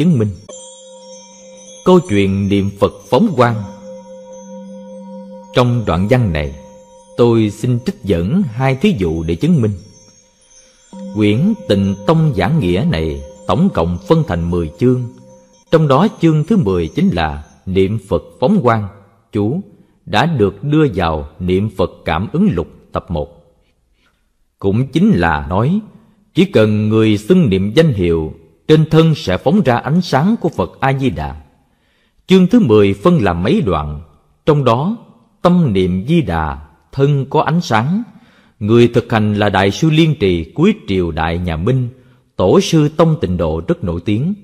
chứng minh câu chuyện niệm phật phóng quang trong đoạn văn này tôi xin trích dẫn hai thí dụ để chứng minh quyển tình tông giảng nghĩa này tổng cộng phân thành mười chương trong đó chương thứ mười chính là niệm phật phóng quang chú đã được đưa vào niệm phật cảm ứng lục tập một cũng chính là nói chỉ cần người xưng niệm danh hiệu trên thân sẽ phóng ra ánh sáng của Phật A-di-đà. Chương thứ 10 phân làm mấy đoạn, trong đó tâm niệm di đà, thân có ánh sáng. Người thực hành là Đại sư Liên Trì cuối triều đại nhà Minh, tổ sư Tông Tịnh Độ rất nổi tiếng.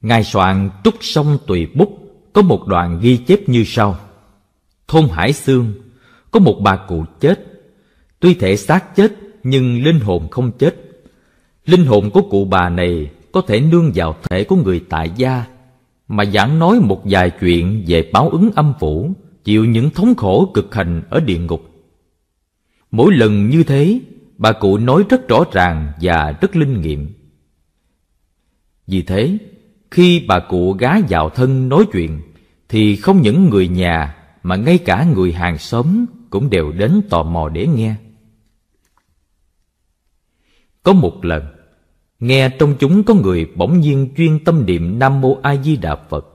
Ngài soạn trúc sông tùy bút, có một đoạn ghi chép như sau. Thôn Hải xương có một bà cụ chết. Tuy thể xác chết, nhưng linh hồn không chết. Linh hồn của cụ bà này có thể nương vào thể của người tại gia mà giảng nói một vài chuyện về báo ứng âm phủ chịu những thống khổ cực hành ở địa ngục mỗi lần như thế bà cụ nói rất rõ ràng và rất linh nghiệm vì thế khi bà cụ gá vào thân nói chuyện thì không những người nhà mà ngay cả người hàng xóm cũng đều đến tò mò để nghe có một lần nghe trong chúng có người bỗng nhiên chuyên tâm niệm Nam Mô A Di Đà Phật.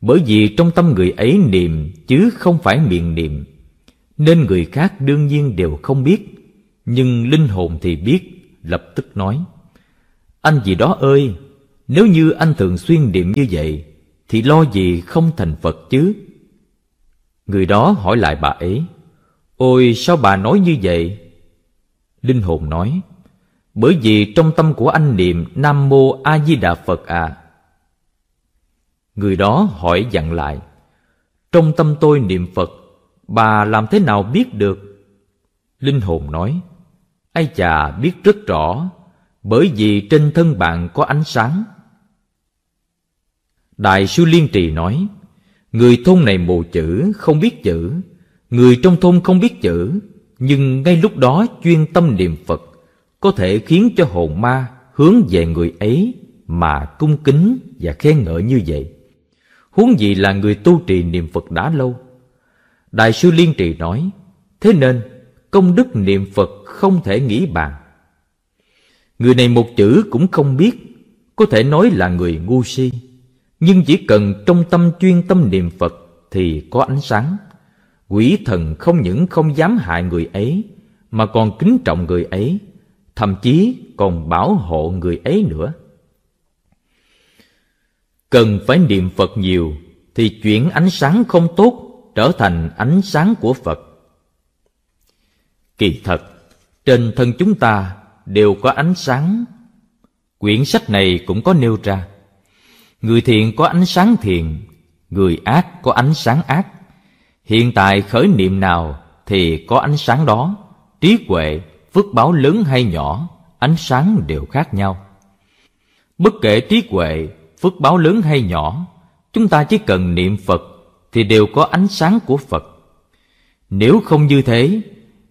Bởi vì trong tâm người ấy niệm chứ không phải miệng niệm, nên người khác đương nhiên đều không biết, nhưng linh hồn thì biết, lập tức nói: "Anh gì đó ơi, nếu như anh thường xuyên niệm như vậy thì lo gì không thành Phật chứ?" Người đó hỏi lại bà ấy: "Ôi sao bà nói như vậy?" Linh hồn nói: bởi vì trong tâm của anh niệm Nam Mô A Di Đà Phật à. Người đó hỏi dặn lại, trong tâm tôi niệm Phật, bà làm thế nào biết được? Linh hồn nói, ai chà biết rất rõ, bởi vì trên thân bạn có ánh sáng. Đại sư Liên Trì nói, người thôn này mù chữ, không biết chữ, người trong thôn không biết chữ, nhưng ngay lúc đó chuyên tâm niệm Phật, có thể khiến cho hồn ma hướng về người ấy mà cung kính và khen ngợi như vậy. Huống gì là người tu trì niệm Phật đã lâu. Đại sư Liên Trì nói, thế nên công đức niệm Phật không thể nghĩ bàn. Người này một chữ cũng không biết, có thể nói là người ngu si. Nhưng chỉ cần trong tâm chuyên tâm niệm Phật thì có ánh sáng. Quỷ thần không những không dám hại người ấy, mà còn kính trọng người ấy thậm chí còn bảo hộ người ấy nữa cần phải niệm phật nhiều thì chuyển ánh sáng không tốt trở thành ánh sáng của phật kỳ thật trên thân chúng ta đều có ánh sáng quyển sách này cũng có nêu ra người thiện có ánh sáng thiện người ác có ánh sáng ác hiện tại khởi niệm nào thì có ánh sáng đó trí huệ phước báo lớn hay nhỏ ánh sáng đều khác nhau bất kể trí huệ phước báo lớn hay nhỏ chúng ta chỉ cần niệm phật thì đều có ánh sáng của phật nếu không như thế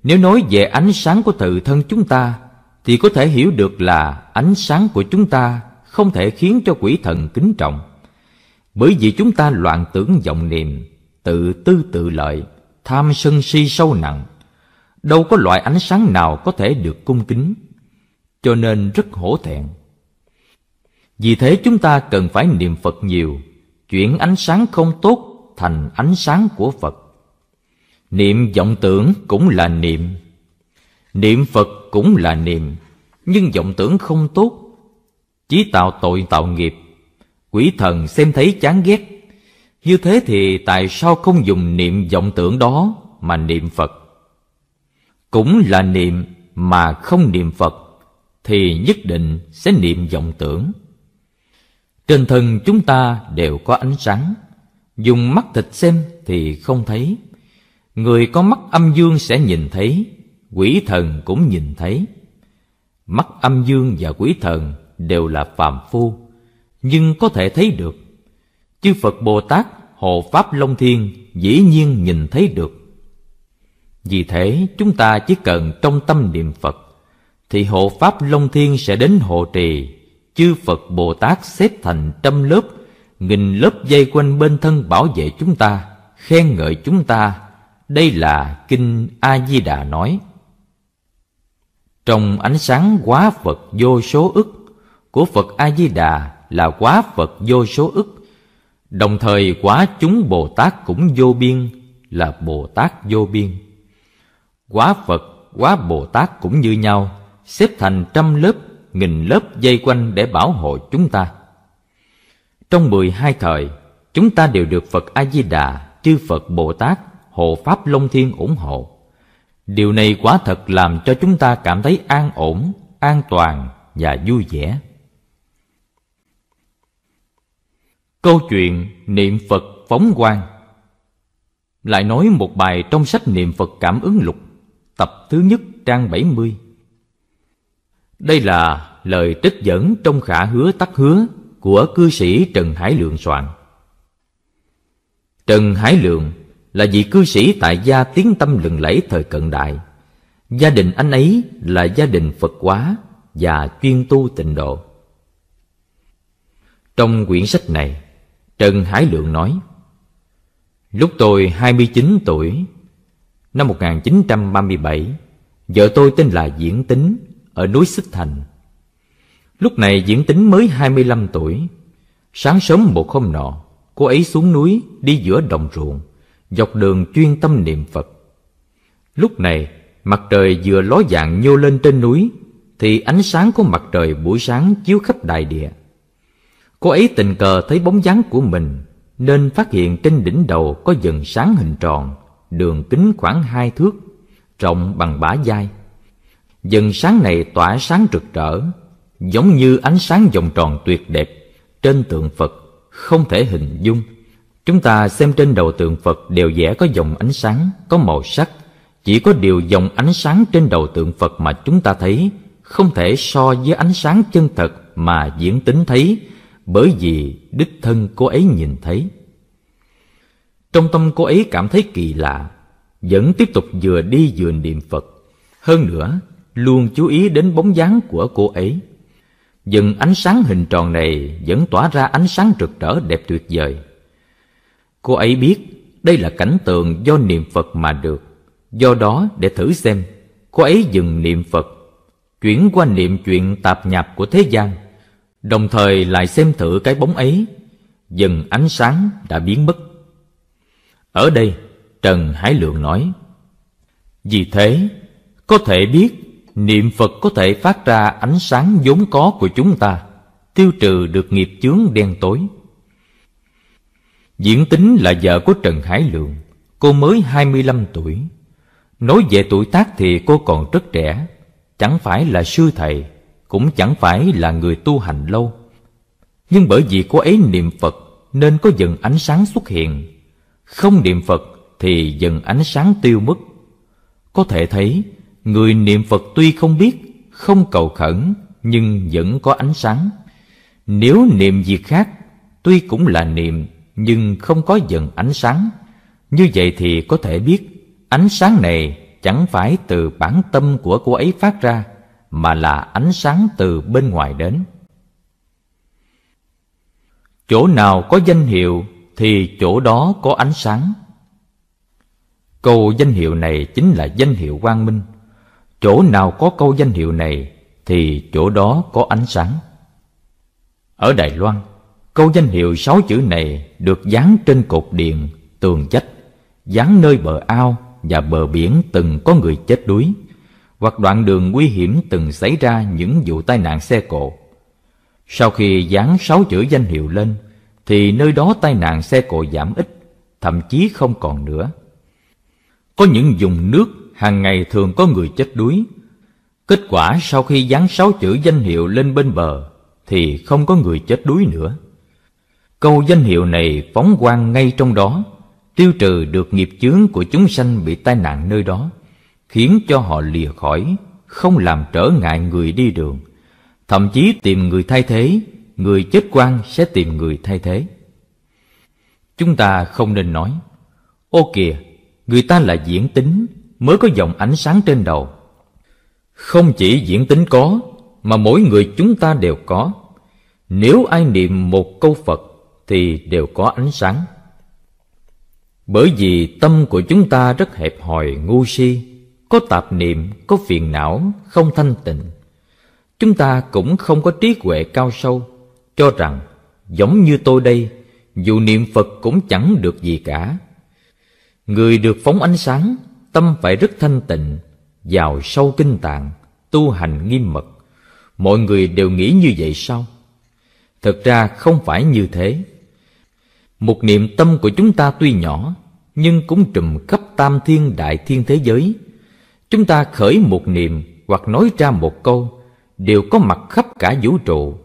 nếu nói về ánh sáng của tự thân chúng ta thì có thể hiểu được là ánh sáng của chúng ta không thể khiến cho quỷ thần kính trọng bởi vì chúng ta loạn tưởng vọng niệm tự tư tự lợi tham sân si sâu nặng đâu có loại ánh sáng nào có thể được cung kính, cho nên rất hổ thẹn. Vì thế chúng ta cần phải niệm Phật nhiều, chuyển ánh sáng không tốt thành ánh sáng của Phật. Niệm vọng tưởng cũng là niệm, niệm Phật cũng là niệm, nhưng vọng tưởng không tốt, chỉ tạo tội tạo nghiệp. Quỷ thần xem thấy chán ghét, như thế thì tại sao không dùng niệm vọng tưởng đó mà niệm Phật? cũng là niệm mà không niệm phật thì nhất định sẽ niệm vọng tưởng trên thân chúng ta đều có ánh sáng dùng mắt thịt xem thì không thấy người có mắt âm dương sẽ nhìn thấy quỷ thần cũng nhìn thấy mắt âm dương và quỷ thần đều là phàm phu nhưng có thể thấy được chư phật bồ tát hộ pháp long thiên dĩ nhiên nhìn thấy được vì thế chúng ta chỉ cần trong tâm niệm Phật Thì hộ Pháp Long Thiên sẽ đến hộ trì Chư Phật Bồ Tát xếp thành trăm lớp Nghìn lớp dây quanh bên thân bảo vệ chúng ta Khen ngợi chúng ta Đây là Kinh A-di-đà nói Trong ánh sáng quá Phật vô số ức Của Phật A-di-đà là quá Phật vô số ức Đồng thời quá chúng Bồ Tát cũng vô biên Là Bồ Tát vô biên Quá Phật, quá Bồ Tát cũng như nhau, xếp thành trăm lớp, nghìn lớp dây quanh để bảo hộ chúng ta. Trong mười hai thời, chúng ta đều được Phật A-di-đà, chư Phật Bồ Tát, hộ Pháp Long Thiên ủng hộ. Điều này quả thật làm cho chúng ta cảm thấy an ổn, an toàn và vui vẻ. Câu chuyện Niệm Phật Phóng Quang Lại nói một bài trong sách Niệm Phật Cảm ứng Lục tập thứ nhất trang 70. Đây là lời trích dẫn trong khả hứa tắc hứa của cư sĩ Trần Hải Lượng soạn. Trần Hải Lượng là vị cư sĩ tại gia tiếng tâm lừng lẫy thời cận đại. Gia đình anh ấy là gia đình Phật hóa và chuyên tu tịnh độ. Trong quyển sách này, Trần Hải Lượng nói Lúc tôi 29 tuổi Năm 1937, vợ tôi tên là Diễn Tính ở núi Xích Thành. Lúc này Diễn Tính mới 25 tuổi. Sáng sớm một hôm nọ, cô ấy xuống núi đi giữa đồng ruộng, dọc đường chuyên tâm niệm Phật. Lúc này, mặt trời vừa ló dạng nhô lên trên núi, thì ánh sáng của mặt trời buổi sáng chiếu khắp đại địa. Cô ấy tình cờ thấy bóng dáng của mình, nên phát hiện trên đỉnh đầu có dần sáng hình tròn, đường kính khoảng hai thước, rộng bằng bả vai. Dần sáng này tỏa sáng rực rỡ, giống như ánh sáng vòng tròn tuyệt đẹp trên tượng Phật, không thể hình dung. Chúng ta xem trên đầu tượng Phật đều vẽ có dòng ánh sáng, có màu sắc. Chỉ có điều dòng ánh sáng trên đầu tượng Phật mà chúng ta thấy không thể so với ánh sáng chân thật mà diễn tính thấy bởi vì đích thân cô ấy nhìn thấy trong tâm cô ấy cảm thấy kỳ lạ, vẫn tiếp tục vừa đi vừa niệm Phật. Hơn nữa, luôn chú ý đến bóng dáng của cô ấy. Dần ánh sáng hình tròn này vẫn tỏa ra ánh sáng rực rỡ đẹp tuyệt vời. Cô ấy biết đây là cảnh tượng do niệm Phật mà được. Do đó để thử xem, cô ấy dừng niệm Phật, chuyển qua niệm chuyện tạp nhạp của thế gian, đồng thời lại xem thử cái bóng ấy. Dần ánh sáng đã biến mất. Ở đây, Trần Hải Lượng nói, Vì thế, có thể biết niệm Phật có thể phát ra ánh sáng vốn có của chúng ta, tiêu trừ được nghiệp chướng đen tối. Diễn tính là vợ của Trần Hải Lượng, cô mới 25 tuổi. Nói về tuổi tác thì cô còn rất trẻ, chẳng phải là sư thầy, cũng chẳng phải là người tu hành lâu. Nhưng bởi vì cô ấy niệm Phật nên có dần ánh sáng xuất hiện không niệm Phật thì dần ánh sáng tiêu mất. Có thể thấy, người niệm Phật tuy không biết, không cầu khẩn, nhưng vẫn có ánh sáng. Nếu niệm việc khác, tuy cũng là niệm, nhưng không có dần ánh sáng. Như vậy thì có thể biết, ánh sáng này chẳng phải từ bản tâm của cô ấy phát ra, mà là ánh sáng từ bên ngoài đến. Chỗ nào có danh hiệu thì chỗ đó có ánh sáng. Câu danh hiệu này chính là danh hiệu quang minh. Chỗ nào có câu danh hiệu này thì chỗ đó có ánh sáng. Ở Đài Loan, câu danh hiệu sáu chữ này được dán trên cột điện, tường chách, dán nơi bờ ao và bờ biển từng có người chết đuối, hoặc đoạn đường nguy hiểm từng xảy ra những vụ tai nạn xe cộ. Sau khi dán sáu chữ danh hiệu lên, thì nơi đó tai nạn xe cộ giảm ít, thậm chí không còn nữa. Có những dùng nước hàng ngày thường có người chết đuối. Kết quả sau khi dán sáu chữ danh hiệu lên bên bờ thì không có người chết đuối nữa. Câu danh hiệu này phóng quang ngay trong đó, tiêu trừ được nghiệp chướng của chúng sanh bị tai nạn nơi đó, khiến cho họ lìa khỏi, không làm trở ngại người đi đường, thậm chí tìm người thay thế người chết quan sẽ tìm người thay thế chúng ta không nên nói ô kìa người ta là diễn tính mới có dòng ánh sáng trên đầu không chỉ diễn tính có mà mỗi người chúng ta đều có nếu ai niệm một câu phật thì đều có ánh sáng bởi vì tâm của chúng ta rất hẹp hòi ngu si có tạp niệm có phiền não không thanh tịnh chúng ta cũng không có trí huệ cao sâu cho rằng giống như tôi đây dù niệm phật cũng chẳng được gì cả người được phóng ánh sáng tâm phải rất thanh tịnh vào sâu kinh tạng tu hành nghiêm mật mọi người đều nghĩ như vậy sao thực ra không phải như thế một niệm tâm của chúng ta tuy nhỏ nhưng cũng trùm khắp tam thiên đại thiên thế giới chúng ta khởi một niệm hoặc nói ra một câu đều có mặt khắp cả vũ trụ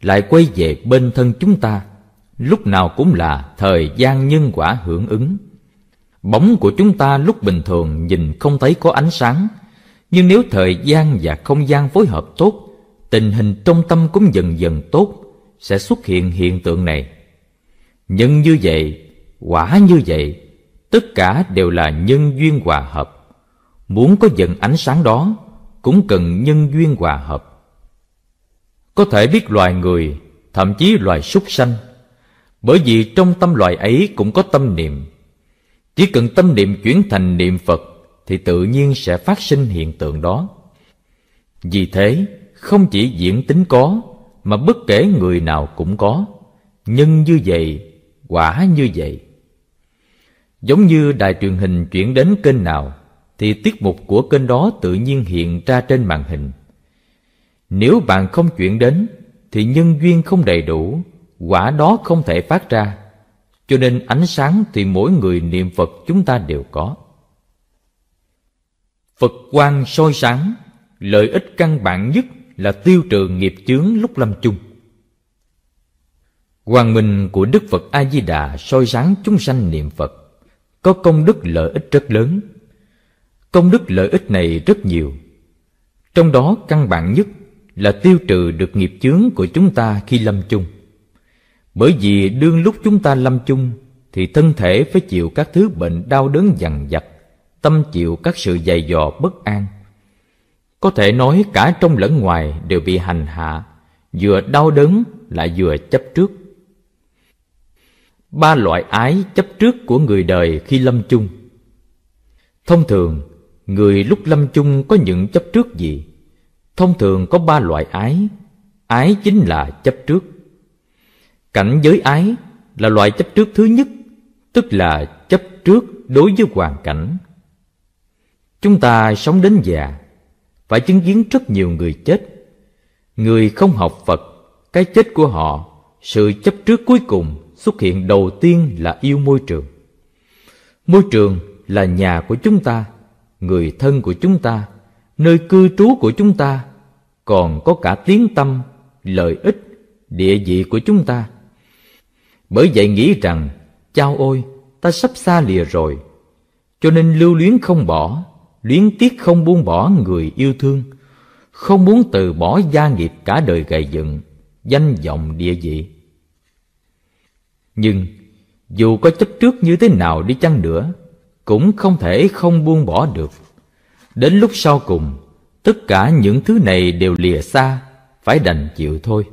lại quay về bên thân chúng ta lúc nào cũng là thời gian nhân quả hưởng ứng bóng của chúng ta lúc bình thường nhìn không thấy có ánh sáng nhưng nếu thời gian và không gian phối hợp tốt tình hình trong tâm cũng dần dần tốt sẽ xuất hiện hiện tượng này nhân như vậy quả như vậy tất cả đều là nhân duyên hòa hợp muốn có dần ánh sáng đó cũng cần nhân duyên hòa hợp có thể biết loài người thậm chí loài súc sanh bởi vì trong tâm loài ấy cũng có tâm niệm chỉ cần tâm niệm chuyển thành niệm phật thì tự nhiên sẽ phát sinh hiện tượng đó vì thế không chỉ diễn tính có mà bất kể người nào cũng có nhân như vậy quả như vậy giống như đài truyền hình chuyển đến kênh nào thì tiết mục của kênh đó tự nhiên hiện ra trên màn hình nếu bạn không chuyển đến Thì nhân duyên không đầy đủ Quả đó không thể phát ra Cho nên ánh sáng thì mỗi người niệm Phật chúng ta đều có Phật quang soi sáng Lợi ích căn bản nhất là tiêu trừ nghiệp chướng lúc lâm chung Quang minh của Đức Phật A-di-đà soi sáng chúng sanh niệm Phật Có công đức lợi ích rất lớn Công đức lợi ích này rất nhiều Trong đó căn bản nhất là tiêu trừ được nghiệp chướng của chúng ta khi lâm chung. Bởi vì đương lúc chúng ta lâm chung thì thân thể phải chịu các thứ bệnh đau đớn dằn vặt, tâm chịu các sự dày dò bất an. Có thể nói cả trong lẫn ngoài đều bị hành hạ, vừa đau đớn lại vừa chấp trước. Ba loại ái chấp trước của người đời khi lâm chung. Thông thường, người lúc lâm chung có những chấp trước gì? thông thường có ba loại ái ái chính là chấp trước cảnh giới ái là loại chấp trước thứ nhất tức là chấp trước đối với hoàn cảnh chúng ta sống đến già phải chứng kiến rất nhiều người chết người không học phật cái chết của họ sự chấp trước cuối cùng xuất hiện đầu tiên là yêu môi trường môi trường là nhà của chúng ta người thân của chúng ta nơi cư trú của chúng ta còn có cả tiếng tâm lợi ích địa vị của chúng ta bởi vậy nghĩ rằng chao ôi ta sắp xa lìa rồi cho nên lưu luyến không bỏ luyến tiếc không buông bỏ người yêu thương không muốn từ bỏ gia nghiệp cả đời gầy dựng danh vọng địa vị nhưng dù có chấp trước như thế nào đi chăng nữa cũng không thể không buông bỏ được Đến lúc sau cùng, tất cả những thứ này đều lìa xa, phải đành chịu thôi.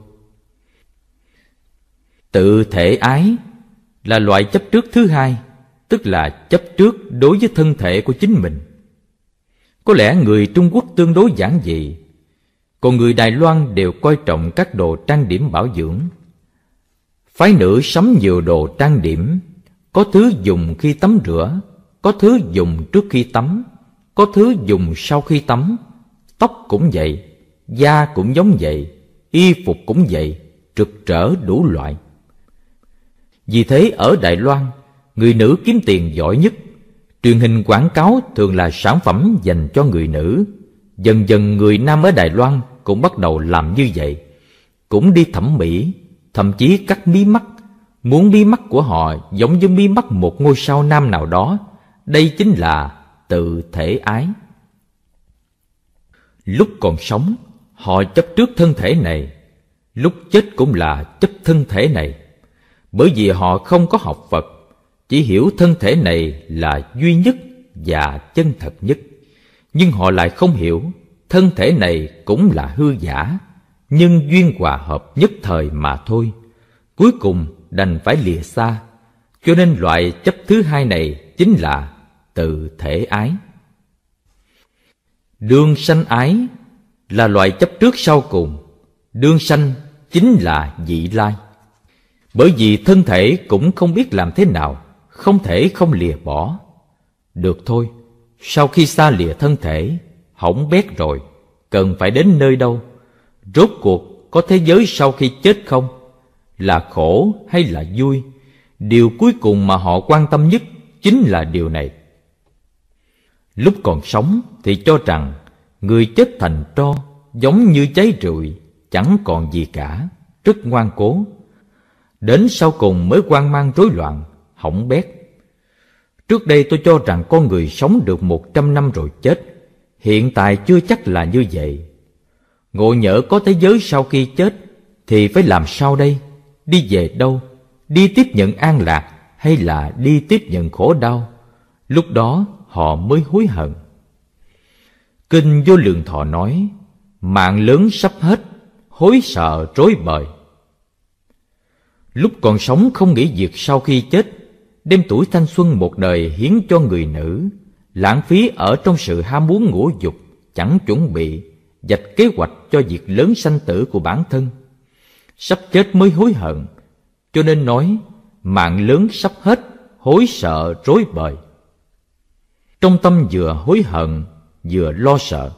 Tự thể ái là loại chấp trước thứ hai, tức là chấp trước đối với thân thể của chính mình. Có lẽ người Trung Quốc tương đối giản dị, còn người Đài Loan đều coi trọng các đồ trang điểm bảo dưỡng. Phái nữ sắm nhiều đồ trang điểm, có thứ dùng khi tắm rửa, có thứ dùng trước khi tắm, có thứ dùng sau khi tắm, tóc cũng vậy, da cũng giống vậy, y phục cũng vậy, trực trở đủ loại. Vì thế ở Đài Loan, người nữ kiếm tiền giỏi nhất. Truyền hình quảng cáo thường là sản phẩm dành cho người nữ. Dần dần người nam ở Đài Loan cũng bắt đầu làm như vậy. Cũng đi thẩm mỹ, thậm chí cắt mí mắt. Muốn mí mắt của họ giống như mí mắt một ngôi sao nam nào đó. Đây chính là tự thể ái lúc còn sống họ chấp trước thân thể này lúc chết cũng là chấp thân thể này bởi vì họ không có học phật chỉ hiểu thân thể này là duy nhất và chân thật nhất nhưng họ lại không hiểu thân thể này cũng là hư giả nhưng duyên hòa hợp nhất thời mà thôi cuối cùng đành phải lìa xa cho nên loại chấp thứ hai này chính là từ thể ái đương sanh ái là loại chấp trước sau cùng đương sanh chính là vị lai bởi vì thân thể cũng không biết làm thế nào không thể không lìa bỏ được thôi sau khi xa lìa thân thể hỏng bét rồi cần phải đến nơi đâu rốt cuộc có thế giới sau khi chết không là khổ hay là vui điều cuối cùng mà họ quan tâm nhất chính là điều này lúc còn sống thì cho rằng người chết thành tro giống như cháy rụi chẳng còn gì cả rất ngoan cố đến sau cùng mới quan mang rối loạn hỏng bét trước đây tôi cho rằng con người sống được một trăm năm rồi chết hiện tại chưa chắc là như vậy ngộ nhỡ có thế giới sau khi chết thì phải làm sao đây đi về đâu đi tiếp nhận an lạc hay là đi tiếp nhận khổ đau lúc đó họ mới hối hận. Kinh Vô Lượng Thọ nói, mạng lớn sắp hết, hối sợ rối bời. Lúc còn sống không nghĩ việc sau khi chết, đem tuổi thanh xuân một đời hiến cho người nữ, lãng phí ở trong sự ham muốn ngũ dục, chẳng chuẩn bị, dạch kế hoạch cho việc lớn sanh tử của bản thân. Sắp chết mới hối hận, cho nên nói, mạng lớn sắp hết, hối sợ rối bời trong tâm vừa hối hận vừa lo sợ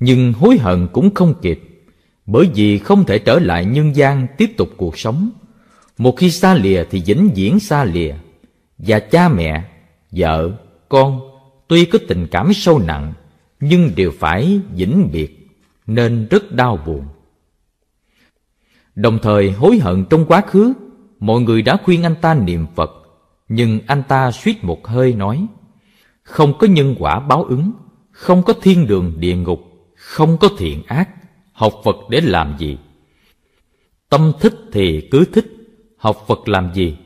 nhưng hối hận cũng không kịp bởi vì không thể trở lại nhân gian tiếp tục cuộc sống một khi xa lìa thì vĩnh viễn xa lìa và cha mẹ vợ con tuy có tình cảm sâu nặng nhưng đều phải vĩnh biệt nên rất đau buồn đồng thời hối hận trong quá khứ mọi người đã khuyên anh ta niệm phật nhưng anh ta suýt một hơi nói không có nhân quả báo ứng, không có thiên đường địa ngục, không có thiện ác, học Phật để làm gì? Tâm thích thì cứ thích, học Phật làm gì?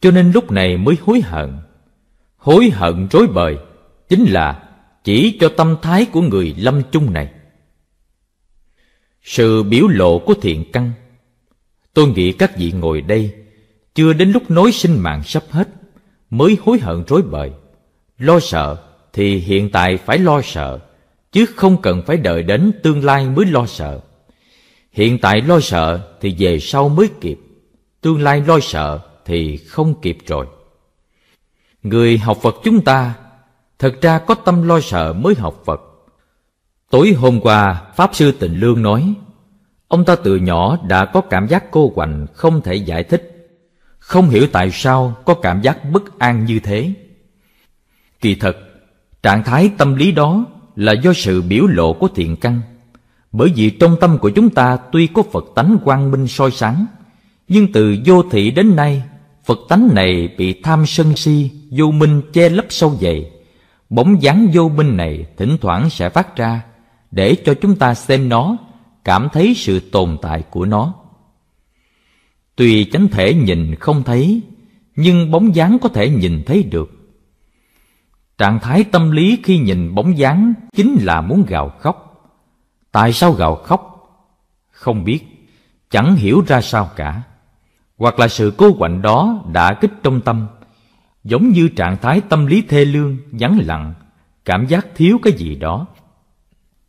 Cho nên lúc này mới hối hận. Hối hận rối bời chính là chỉ cho tâm thái của người lâm chung này. Sự biểu lộ của thiện căn Tôi nghĩ các vị ngồi đây Chưa đến lúc nói sinh mạng sắp hết Mới hối hận rối bời Lo sợ thì hiện tại phải lo sợ, chứ không cần phải đợi đến tương lai mới lo sợ. Hiện tại lo sợ thì về sau mới kịp, tương lai lo sợ thì không kịp rồi. Người học Phật chúng ta thật ra có tâm lo sợ mới học Phật. Tối hôm qua, Pháp Sư Tịnh Lương nói, ông ta từ nhỏ đã có cảm giác cô quạnh không thể giải thích, không hiểu tại sao có cảm giác bất an như thế Kỳ thật, trạng thái tâm lý đó là do sự biểu lộ của thiện căn. Bởi vì trong tâm của chúng ta tuy có Phật tánh quang minh soi sáng, nhưng từ vô thị đến nay, Phật tánh này bị tham sân si, vô minh che lấp sâu dày. Bóng dáng vô minh này thỉnh thoảng sẽ phát ra để cho chúng ta xem nó, cảm thấy sự tồn tại của nó. Tuy chánh thể nhìn không thấy, nhưng bóng dáng có thể nhìn thấy được. Trạng thái tâm lý khi nhìn bóng dáng chính là muốn gào khóc. Tại sao gào khóc? Không biết, chẳng hiểu ra sao cả. Hoặc là sự cố quạnh đó đã kích trong tâm, giống như trạng thái tâm lý thê lương, vắng lặng, cảm giác thiếu cái gì đó.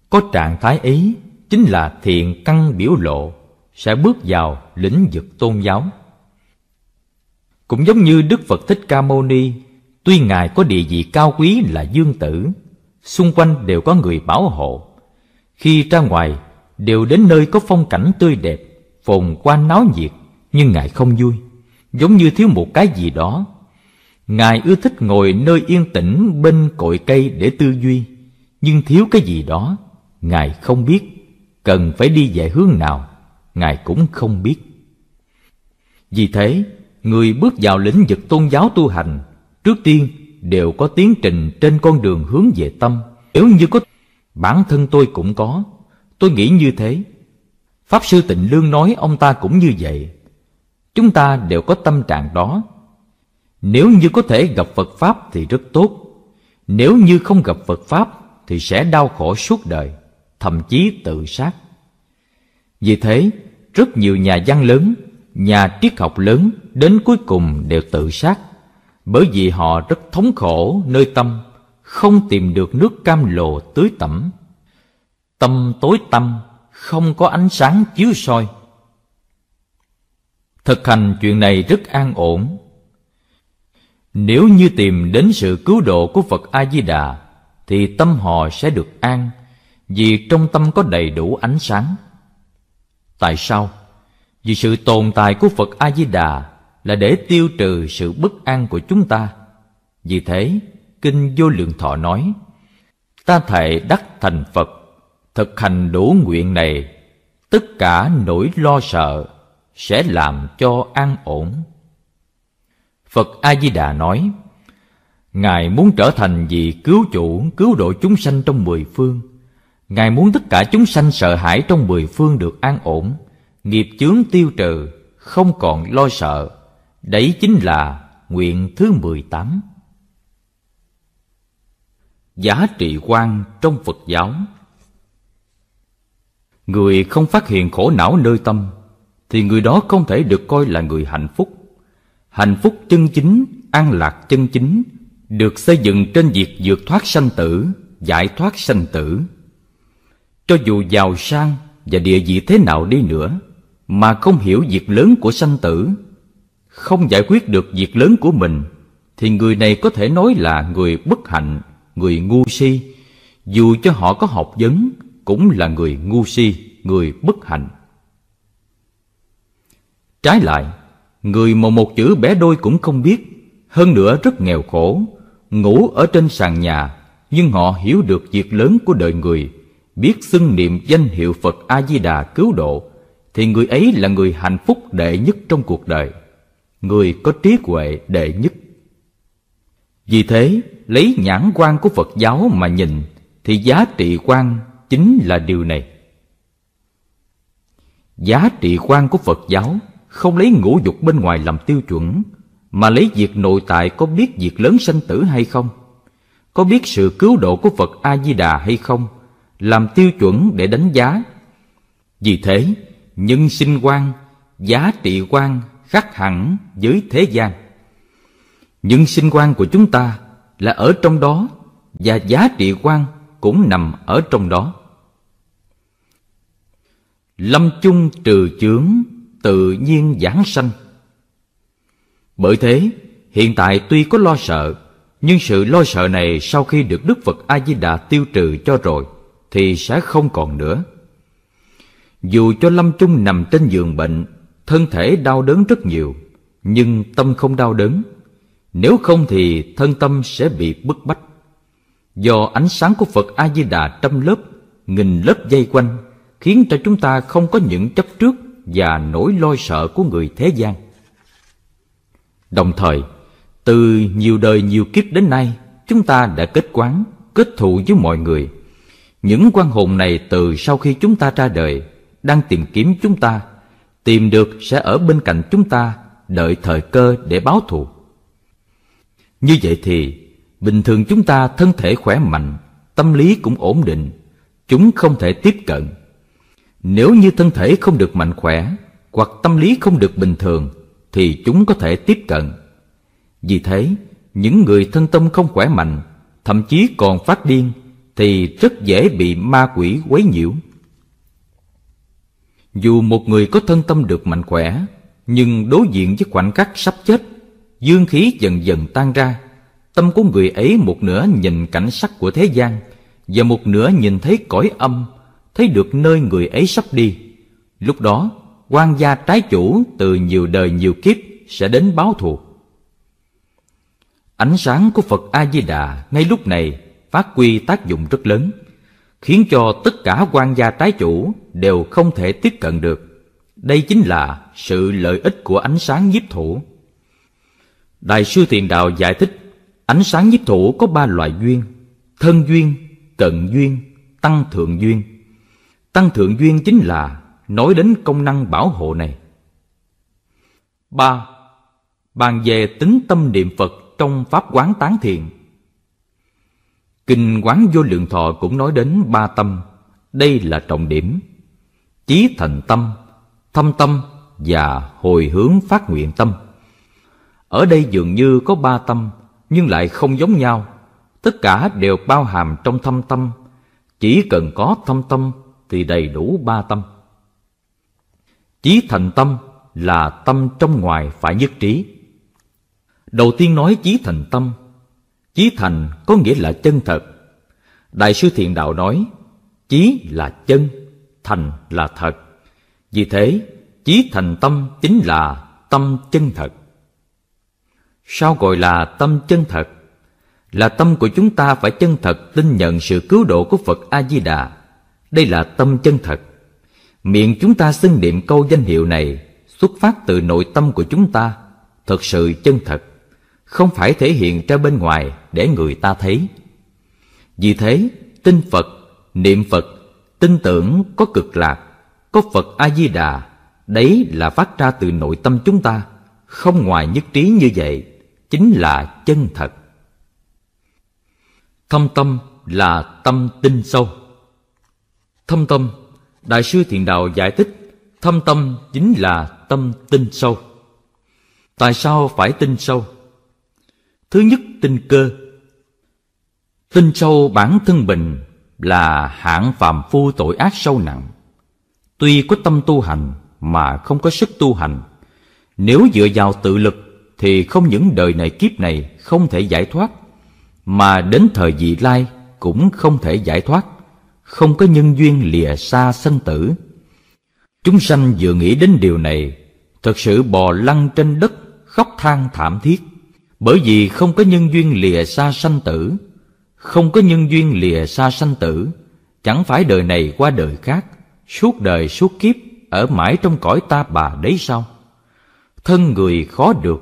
Có trạng thái ấy chính là thiện căn biểu lộ sẽ bước vào lĩnh vực tôn giáo. Cũng giống như Đức Phật Thích Ca Mâu Ni Tuy Ngài có địa vị cao quý là dương tử, xung quanh đều có người bảo hộ. Khi ra ngoài, đều đến nơi có phong cảnh tươi đẹp, phồn quan náo nhiệt, nhưng Ngài không vui, giống như thiếu một cái gì đó. Ngài ưa thích ngồi nơi yên tĩnh bên cội cây để tư duy, nhưng thiếu cái gì đó, Ngài không biết, cần phải đi về hướng nào, Ngài cũng không biết. Vì thế, người bước vào lĩnh vực tôn giáo tu hành trước tiên đều có tiến trình trên con đường hướng về tâm nếu như có bản thân tôi cũng có tôi nghĩ như thế pháp sư tịnh lương nói ông ta cũng như vậy chúng ta đều có tâm trạng đó nếu như có thể gặp phật pháp thì rất tốt nếu như không gặp phật pháp thì sẽ đau khổ suốt đời thậm chí tự sát vì thế rất nhiều nhà văn lớn nhà triết học lớn đến cuối cùng đều tự sát bởi vì họ rất thống khổ nơi tâm không tìm được nước cam lồ tưới tẩm tâm tối tâm không có ánh sáng chiếu soi thực hành chuyện này rất an ổn nếu như tìm đến sự cứu độ của phật a di đà thì tâm họ sẽ được an vì trong tâm có đầy đủ ánh sáng tại sao vì sự tồn tại của phật a di đà là để tiêu trừ sự bất an của chúng ta vì thế kinh vô lượng thọ nói ta thệ đắc thành phật thực hành đủ nguyện này tất cả nỗi lo sợ sẽ làm cho an ổn phật a di đà nói ngài muốn trở thành vị cứu chủ cứu độ chúng sanh trong mười phương ngài muốn tất cả chúng sanh sợ hãi trong mười phương được an ổn nghiệp chướng tiêu trừ không còn lo sợ Đấy chính là nguyện thứ 18 Giá trị quan trong Phật giáo Người không phát hiện khổ não nơi tâm Thì người đó không thể được coi là người hạnh phúc Hạnh phúc chân chính, an lạc chân chính Được xây dựng trên việc vượt thoát sanh tử, giải thoát sanh tử Cho dù giàu sang và địa vị thế nào đi nữa Mà không hiểu việc lớn của sanh tử không giải quyết được việc lớn của mình thì người này có thể nói là người bất hạnh người ngu si dù cho họ có học vấn cũng là người ngu si người bất hạnh trái lại người mà một chữ bé đôi cũng không biết hơn nữa rất nghèo khổ ngủ ở trên sàn nhà nhưng họ hiểu được việc lớn của đời người biết xưng niệm danh hiệu phật a di đà cứu độ thì người ấy là người hạnh phúc đệ nhất trong cuộc đời người có trí huệ đệ nhất vì thế lấy nhãn quan của phật giáo mà nhìn thì giá trị quan chính là điều này giá trị quan của phật giáo không lấy ngũ dục bên ngoài làm tiêu chuẩn mà lấy việc nội tại có biết việc lớn sanh tử hay không có biết sự cứu độ của phật a di đà hay không làm tiêu chuẩn để đánh giá vì thế nhân sinh quan giá trị quan khác hẳn với thế gian nhưng sinh quan của chúng ta là ở trong đó và giá trị quan cũng nằm ở trong đó lâm chung trừ chướng tự nhiên giảng sanh bởi thế hiện tại tuy có lo sợ nhưng sự lo sợ này sau khi được đức phật a di đà tiêu trừ cho rồi thì sẽ không còn nữa dù cho lâm chung nằm trên giường bệnh thân thể đau đớn rất nhiều nhưng tâm không đau đớn nếu không thì thân tâm sẽ bị bức bách do ánh sáng của phật a di đà trăm lớp nghìn lớp dây quanh khiến cho chúng ta không có những chấp trước và nỗi lo sợ của người thế gian đồng thời từ nhiều đời nhiều kiếp đến nay chúng ta đã kết quán kết thù với mọi người những quan hồn này từ sau khi chúng ta ra đời đang tìm kiếm chúng ta tìm được sẽ ở bên cạnh chúng ta đợi thời cơ để báo thù như vậy thì bình thường chúng ta thân thể khỏe mạnh tâm lý cũng ổn định chúng không thể tiếp cận nếu như thân thể không được mạnh khỏe hoặc tâm lý không được bình thường thì chúng có thể tiếp cận vì thế những người thân tâm không khỏe mạnh thậm chí còn phát điên thì rất dễ bị ma quỷ quấy nhiễu dù một người có thân tâm được mạnh khỏe, nhưng đối diện với khoảnh khắc sắp chết, dương khí dần dần tan ra. Tâm của người ấy một nửa nhìn cảnh sắc của thế gian, và một nửa nhìn thấy cõi âm, thấy được nơi người ấy sắp đi. Lúc đó, quan gia trái chủ từ nhiều đời nhiều kiếp sẽ đến báo thù. Ánh sáng của Phật A Di Đà ngay lúc này phát huy tác dụng rất lớn khiến cho tất cả quan gia trái chủ đều không thể tiếp cận được. Đây chính là sự lợi ích của ánh sáng nhiếp thủ. Đại sư Tiền Đạo giải thích, ánh sáng nhiếp thủ có ba loại duyên, thân duyên, cận duyên, tăng thượng duyên. Tăng thượng duyên chính là nói đến công năng bảo hộ này. 3. Bàn về tính tâm niệm Phật trong Pháp quán tán thiền Kinh Quán Vô Lượng Thọ cũng nói đến ba tâm, đây là trọng điểm. Chí thành tâm, thâm tâm và hồi hướng phát nguyện tâm. Ở đây dường như có ba tâm, nhưng lại không giống nhau. Tất cả đều bao hàm trong thâm tâm. Chỉ cần có thâm tâm thì đầy đủ ba tâm. Chí thành tâm là tâm trong ngoài phải nhất trí. Đầu tiên nói chí thành tâm Chí thành có nghĩa là chân thật. Đại sư Thiện Đạo nói, chí là chân, thành là thật. Vì thế, chí thành tâm chính là tâm chân thật. Sao gọi là tâm chân thật? Là tâm của chúng ta phải chân thật tin nhận sự cứu độ của Phật A-di-đà. Đây là tâm chân thật. Miệng chúng ta xưng niệm câu danh hiệu này xuất phát từ nội tâm của chúng ta, thật sự chân thật không phải thể hiện ra bên ngoài để người ta thấy vì thế tin phật niệm phật tin tưởng có cực lạc có phật a di đà đấy là phát ra từ nội tâm chúng ta không ngoài nhất trí như vậy chính là chân thật thâm tâm là tâm tin sâu thâm tâm đại sư thiền đạo giải thích thâm tâm chính là tâm tin sâu tại sao phải tin sâu Thứ nhất tinh cơ Tinh sâu bản thân mình là hạng phàm phu tội ác sâu nặng. Tuy có tâm tu hành mà không có sức tu hành, nếu dựa vào tự lực thì không những đời này kiếp này không thể giải thoát, mà đến thời vị lai cũng không thể giải thoát, không có nhân duyên lìa xa sanh tử. Chúng sanh vừa nghĩ đến điều này, thật sự bò lăn trên đất khóc than thảm thiết. Bởi vì không có nhân duyên lìa xa sanh tử Không có nhân duyên lìa xa sanh tử Chẳng phải đời này qua đời khác Suốt đời suốt kiếp Ở mãi trong cõi ta bà đấy sao Thân người khó được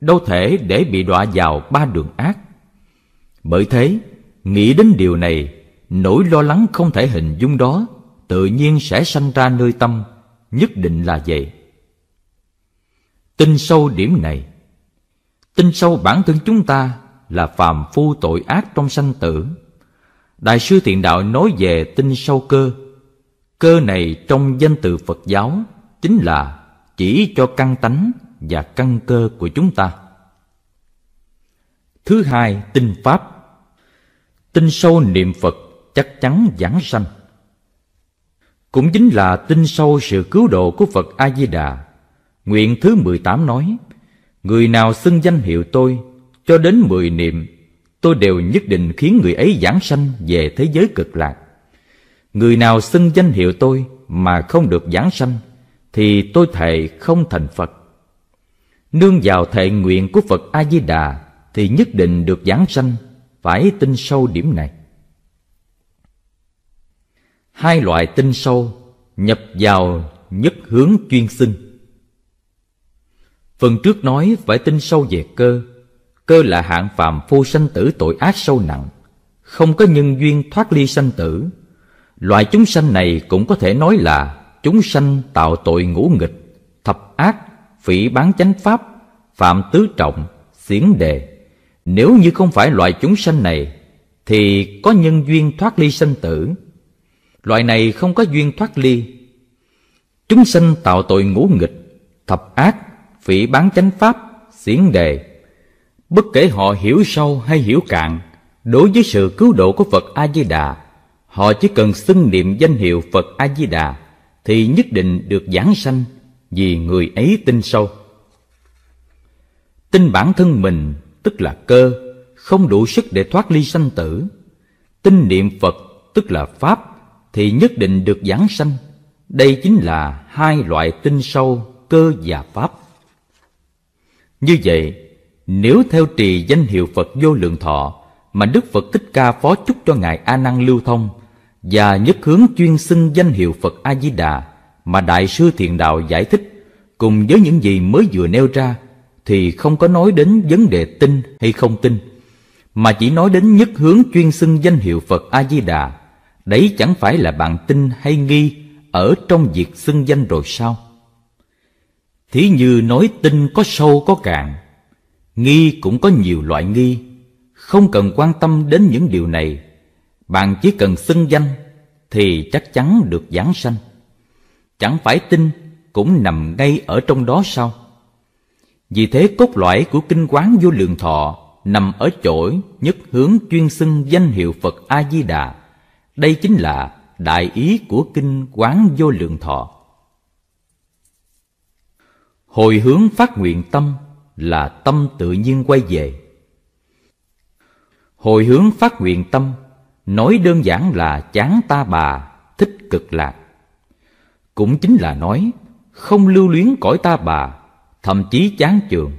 Đâu thể để bị đọa vào ba đường ác Bởi thế Nghĩ đến điều này Nỗi lo lắng không thể hình dung đó Tự nhiên sẽ sanh ra nơi tâm Nhất định là vậy Tin sâu điểm này Tin sâu bản thân chúng ta là phàm phu tội ác trong sanh tử. Đại sư Thiện Đạo nói về tinh sâu cơ. Cơ này trong danh từ Phật giáo chính là chỉ cho căn tánh và căn cơ của chúng ta. Thứ hai, tinh pháp. Tinh sâu niệm Phật chắc chắn giảng sanh. Cũng chính là tinh sâu sự cứu độ của Phật A Di Đà. Nguyện thứ mười tám nói: Người nào xưng danh hiệu tôi Cho đến mười niệm Tôi đều nhất định khiến người ấy giảng sanh Về thế giới cực lạc Người nào xưng danh hiệu tôi Mà không được giảng sanh Thì tôi thệ không thành Phật Nương vào thệ nguyện của Phật A-di-đà Thì nhất định được giảng sanh Phải tin sâu điểm này Hai loại tin sâu Nhập vào nhất hướng chuyên xưng Phần trước nói phải tin sâu về cơ Cơ là hạng phạm phu sanh tử tội ác sâu nặng Không có nhân duyên thoát ly sanh tử Loại chúng sanh này cũng có thể nói là Chúng sanh tạo tội ngũ nghịch Thập ác, phỉ bán chánh pháp Phạm tứ trọng, xiển đề Nếu như không phải loại chúng sanh này Thì có nhân duyên thoát ly sanh tử Loại này không có duyên thoát ly Chúng sanh tạo tội ngũ nghịch Thập ác, phỉ bán chánh pháp xiển đề bất kể họ hiểu sâu hay hiểu cạn đối với sự cứu độ của phật a di đà họ chỉ cần xưng niệm danh hiệu phật a di đà thì nhất định được giảng sanh vì người ấy tin sâu tin bản thân mình tức là cơ không đủ sức để thoát ly sanh tử tin niệm phật tức là pháp thì nhất định được giảng sanh đây chính là hai loại tin sâu cơ và pháp như vậy, nếu theo trì danh hiệu Phật vô lượng thọ mà Đức Phật Thích Ca phó chúc cho Ngài A Năng lưu thông và nhất hướng chuyên xưng danh hiệu Phật A Di Đà mà Đại sư Thiền Đạo giải thích cùng với những gì mới vừa nêu ra thì không có nói đến vấn đề tin hay không tin mà chỉ nói đến nhất hướng chuyên xưng danh hiệu Phật A Di Đà đấy chẳng phải là bạn tin hay nghi ở trong việc xưng danh rồi sao Thí như nói tin có sâu có cạn Nghi cũng có nhiều loại nghi Không cần quan tâm đến những điều này Bạn chỉ cần xưng danh Thì chắc chắn được giáng sanh Chẳng phải tin cũng nằm ngay ở trong đó sao Vì thế cốt lõi của kinh quán vô lượng thọ Nằm ở chỗ nhất hướng chuyên xưng danh hiệu Phật A-di-đà Đây chính là đại ý của kinh quán vô lượng thọ Hồi hướng phát nguyện tâm là tâm tự nhiên quay về. Hồi hướng phát nguyện tâm nói đơn giản là chán ta bà, thích cực lạc. Cũng chính là nói không lưu luyến cõi ta bà, thậm chí chán chường,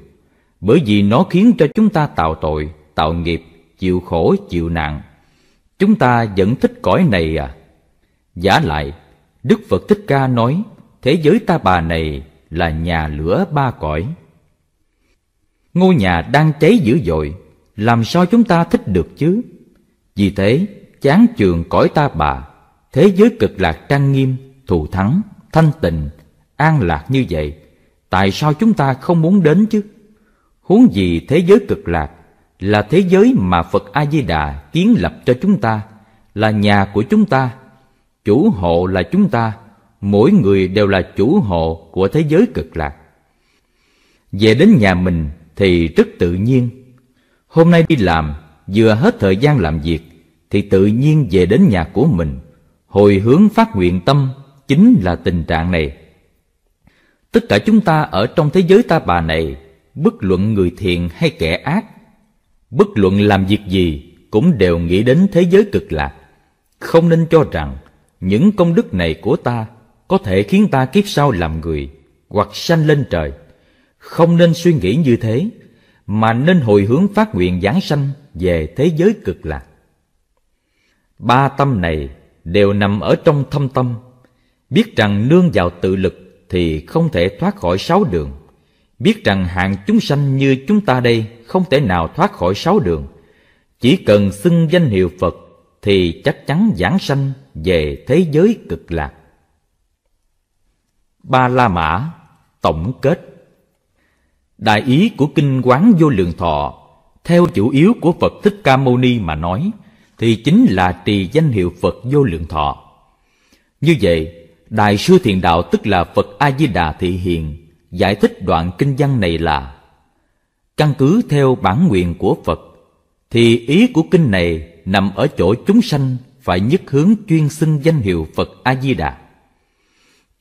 bởi vì nó khiến cho chúng ta tạo tội, tạo nghiệp, chịu khổ, chịu nạn. Chúng ta vẫn thích cõi này à? Giả lại, Đức Phật Thích Ca nói, thế giới ta bà này là nhà lửa ba cõi. Ngôi nhà đang cháy dữ dội, làm sao chúng ta thích được chứ? Vì thế, chán trường cõi ta bà, thế giới cực lạc trang nghiêm, thù thắng, thanh tịnh, an lạc như vậy, tại sao chúng ta không muốn đến chứ? Huống gì thế giới cực lạc là thế giới mà Phật A Di Đà kiến lập cho chúng ta, là nhà của chúng ta, chủ hộ là chúng ta, mỗi người đều là chủ hộ của thế giới cực lạc về đến nhà mình thì rất tự nhiên hôm nay đi làm vừa hết thời gian làm việc thì tự nhiên về đến nhà của mình hồi hướng phát nguyện tâm chính là tình trạng này tất cả chúng ta ở trong thế giới ta bà này bất luận người thiện hay kẻ ác bất luận làm việc gì cũng đều nghĩ đến thế giới cực lạc không nên cho rằng những công đức này của ta có thể khiến ta kiếp sau làm người hoặc sanh lên trời không nên suy nghĩ như thế mà nên hồi hướng phát nguyện giảng sanh về thế giới cực lạc ba tâm này đều nằm ở trong thâm tâm biết rằng nương vào tự lực thì không thể thoát khỏi sáu đường biết rằng hạng chúng sanh như chúng ta đây không thể nào thoát khỏi sáu đường chỉ cần xưng danh hiệu phật thì chắc chắn giảng sanh về thế giới cực lạc Ba La Mã Tổng kết Đại ý của Kinh Quán Vô Lượng Thọ Theo chủ yếu của Phật Thích Ca Mâu Ni mà nói Thì chính là trì danh hiệu Phật Vô Lượng Thọ Như vậy, Đại sư Thiền Đạo tức là Phật A-di-đà Thị Hiền Giải thích đoạn kinh văn này là Căn cứ theo bản nguyện của Phật Thì ý của kinh này nằm ở chỗ chúng sanh Phải nhất hướng chuyên xưng danh hiệu Phật A-di-đà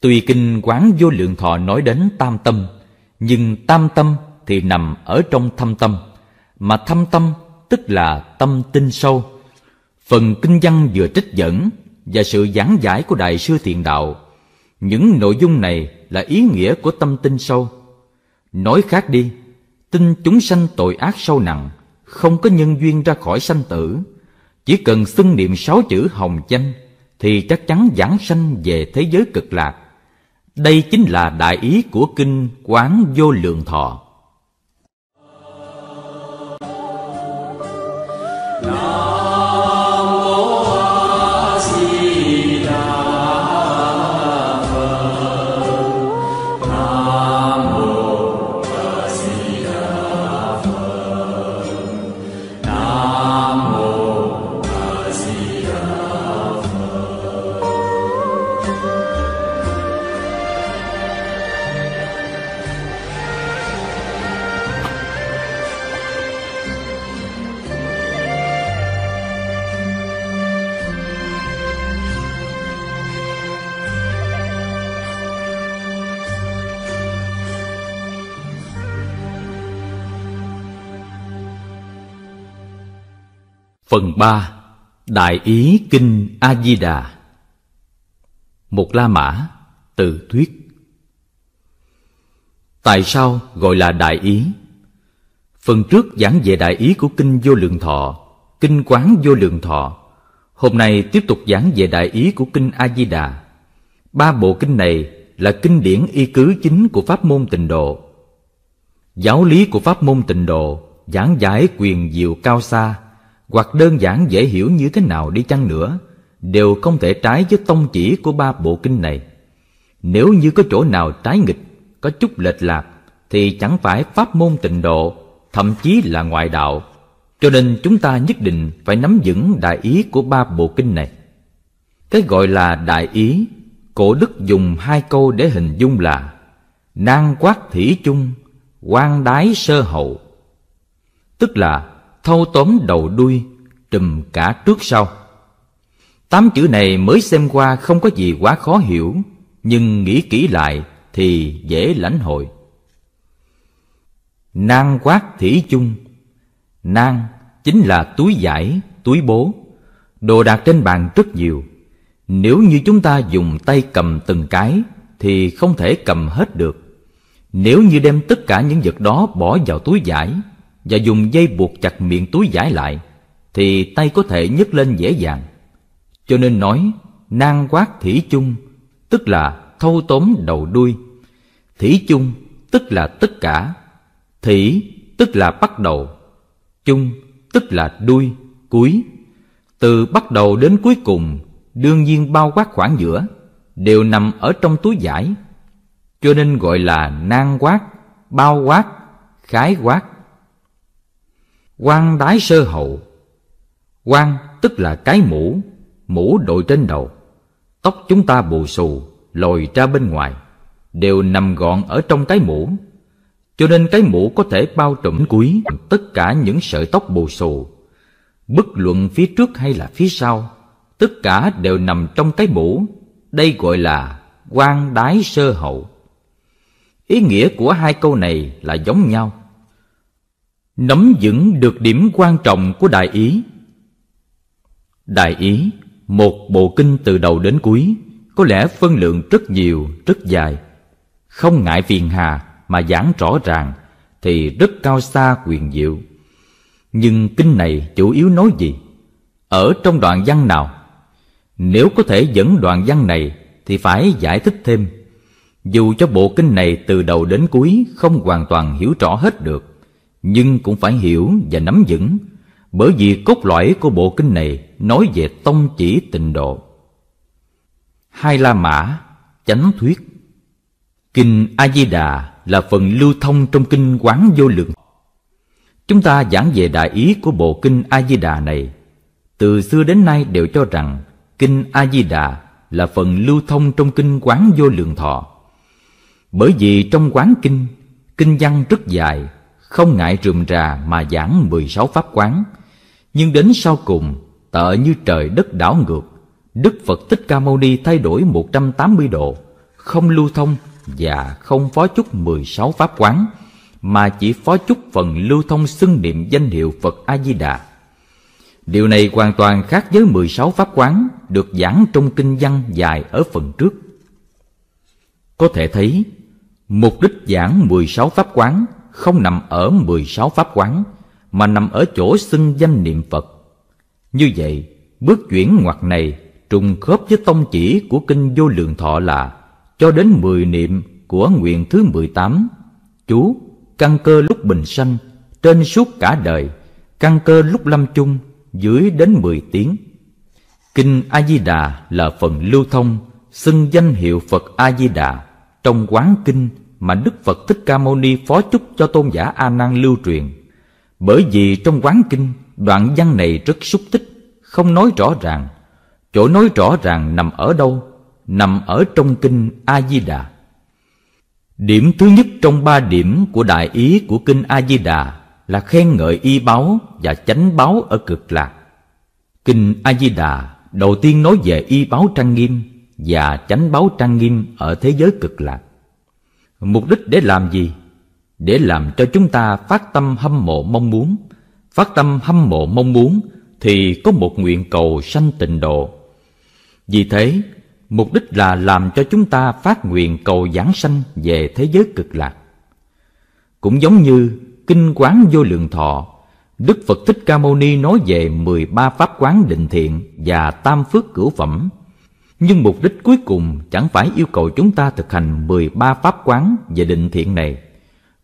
Tuy kinh quán vô lượng thọ nói đến tam tâm, nhưng tam tâm thì nằm ở trong thâm tâm, mà thâm tâm tức là tâm tinh sâu. Phần kinh văn vừa trích dẫn và sự giảng giải của Đại sư Thiện Đạo, những nội dung này là ý nghĩa của tâm tinh sâu. Nói khác đi, tinh chúng sanh tội ác sâu nặng, không có nhân duyên ra khỏi sanh tử, chỉ cần xưng niệm sáu chữ hồng danh thì chắc chắn giảng sanh về thế giới cực lạc đây chính là đại ý của kinh Quán Vô Lượng Thọ. Phần 3 Đại ý Kinh A-di-đà Một La Mã Tự thuyết Tại sao gọi là đại ý? Phần trước giảng về đại ý của Kinh Vô Lượng Thọ Kinh Quán Vô Lượng Thọ Hôm nay tiếp tục giảng về đại ý của Kinh A-di-đà Ba bộ kinh này là kinh điển y cứ chính của Pháp môn tịnh độ Giáo lý của Pháp môn tịnh độ giảng giải quyền diệu cao xa hoặc đơn giản dễ hiểu như thế nào đi chăng nữa đều không thể trái với tông chỉ của ba bộ kinh này nếu như có chỗ nào trái nghịch có chút lệch lạc thì chẳng phải pháp môn tịnh độ thậm chí là ngoại đạo cho nên chúng ta nhất định phải nắm vững đại ý của ba bộ kinh này cái gọi là đại ý cổ đức dùng hai câu để hình dung là nan quát thủy chung quan đái sơ hậu tức là thâu tóm đầu đuôi trùm cả trước sau tám chữ này mới xem qua không có gì quá khó hiểu nhưng nghĩ kỹ lại thì dễ lãnh hội Nang quát thủy chung nang chính là túi giải túi bố đồ đạc trên bàn rất nhiều nếu như chúng ta dùng tay cầm từng cái thì không thể cầm hết được nếu như đem tất cả những vật đó bỏ vào túi giải và dùng dây buộc chặt miệng túi giải lại thì tay có thể nhấc lên dễ dàng. Cho nên nói nang quát thủy chung tức là thâu tóm đầu đuôi. Thủy chung tức là tất cả. Thủy tức là bắt đầu. Chung tức là đuôi, cuối. Từ bắt đầu đến cuối cùng đương nhiên bao quát khoảng giữa đều nằm ở trong túi giải cho nên gọi là nang quát bao quát khái quát quan đái sơ hậu quan tức là cái mũ mũ đội trên đầu tóc chúng ta bù xù lồi ra bên ngoài đều nằm gọn ở trong cái mũ cho nên cái mũ có thể bao trùm cuối tất cả những sợi tóc bù xù bất luận phía trước hay là phía sau tất cả đều nằm trong cái mũ đây gọi là quan đái sơ hậu ý nghĩa của hai câu này là giống nhau nắm vững được điểm quan trọng của đại ý đại ý một bộ kinh từ đầu đến cuối có lẽ phân lượng rất nhiều rất dài không ngại phiền hà mà giảng rõ ràng thì rất cao xa quyền diệu nhưng kinh này chủ yếu nói gì ở trong đoạn văn nào nếu có thể dẫn đoạn văn này thì phải giải thích thêm dù cho bộ kinh này từ đầu đến cuối không hoàn toàn hiểu rõ hết được nhưng cũng phải hiểu và nắm vững bởi vì cốt lõi của bộ kinh này nói về tông chỉ tịnh độ. Hai La Mã, Chánh Thuyết Kinh A-di-đà là phần lưu thông trong kinh Quán Vô Lượng. Chúng ta giảng về đại ý của bộ kinh A-di-đà này. Từ xưa đến nay đều cho rằng kinh A-di-đà là phần lưu thông trong kinh Quán Vô Lượng Thọ. Bởi vì trong Quán Kinh, kinh văn rất dài không ngại rườm rà mà giảng 16 pháp quán. Nhưng đến sau cùng, tợ như trời đất đảo ngược, Đức Phật Thích Ca Mâu Ni thay đổi 180 độ, không lưu thông và không phó chúc 16 pháp quán, mà chỉ phó chúc phần lưu thông xưng niệm danh hiệu Phật A-di-đà. Điều này hoàn toàn khác với 16 pháp quán được giảng trong kinh văn dài ở phần trước. Có thể thấy, mục đích giảng 16 pháp quán không nằm ở 16 pháp quán mà nằm ở chỗ xưng danh niệm Phật. Như vậy, bước chuyển ngoặt này trùng khớp với tông chỉ của kinh vô lượng thọ là cho đến 10 niệm của nguyện thứ 18. Chú, căn cơ lúc bình sanh, trên suốt cả đời, căn cơ lúc lâm chung, dưới đến 10 tiếng. Kinh A-di-đà là phần lưu thông, xưng danh hiệu Phật A-di-đà trong quán kinh mà Đức Phật Thích Ca Mâu Ni phó chúc cho tôn giả A Nan lưu truyền. Bởi vì trong quán kinh, đoạn văn này rất xúc tích, không nói rõ ràng. Chỗ nói rõ ràng nằm ở đâu? Nằm ở trong kinh A Di Đà. Điểm thứ nhất trong ba điểm của đại ý của kinh A Di Đà là khen ngợi y báo và chánh báo ở cực lạc. Kinh A Di Đà đầu tiên nói về y báo trang nghiêm và chánh báo trang nghiêm ở thế giới cực lạc mục đích để làm gì để làm cho chúng ta phát tâm hâm mộ mong muốn phát tâm hâm mộ mong muốn thì có một nguyện cầu sanh tịnh độ vì thế mục đích là làm cho chúng ta phát nguyện cầu giảng sanh về thế giới cực lạc cũng giống như kinh quán vô lượng thọ đức phật thích ca mâu ni nói về 13 pháp quán định thiện và tam phước cửu phẩm nhưng mục đích cuối cùng chẳng phải yêu cầu chúng ta thực hành 13 pháp quán về định thiện này,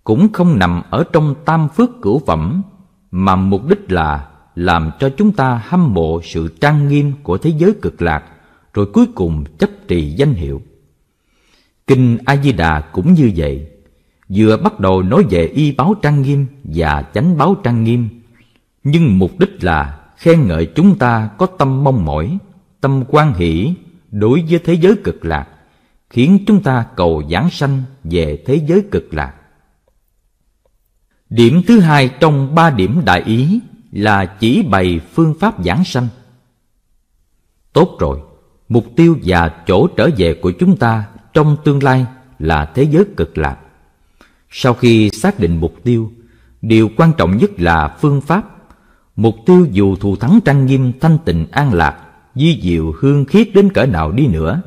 cũng không nằm ở trong tam phước cửu phẩm, mà mục đích là làm cho chúng ta hâm mộ sự trang nghiêm của thế giới cực lạc, rồi cuối cùng chấp trì danh hiệu. Kinh A-di-đà cũng như vậy, vừa bắt đầu nói về y báo trang nghiêm và chánh báo trang nghiêm, nhưng mục đích là khen ngợi chúng ta có tâm mong mỏi, tâm quan hỷ đối với thế giới cực lạc khiến chúng ta cầu giảng sanh về thế giới cực lạc điểm thứ hai trong ba điểm đại ý là chỉ bày phương pháp giảng sanh tốt rồi mục tiêu và chỗ trở về của chúng ta trong tương lai là thế giới cực lạc sau khi xác định mục tiêu điều quan trọng nhất là phương pháp mục tiêu dù thù thắng trang nghiêm thanh tịnh an lạc di diệu hương khiết đến cỡ nào đi nữa,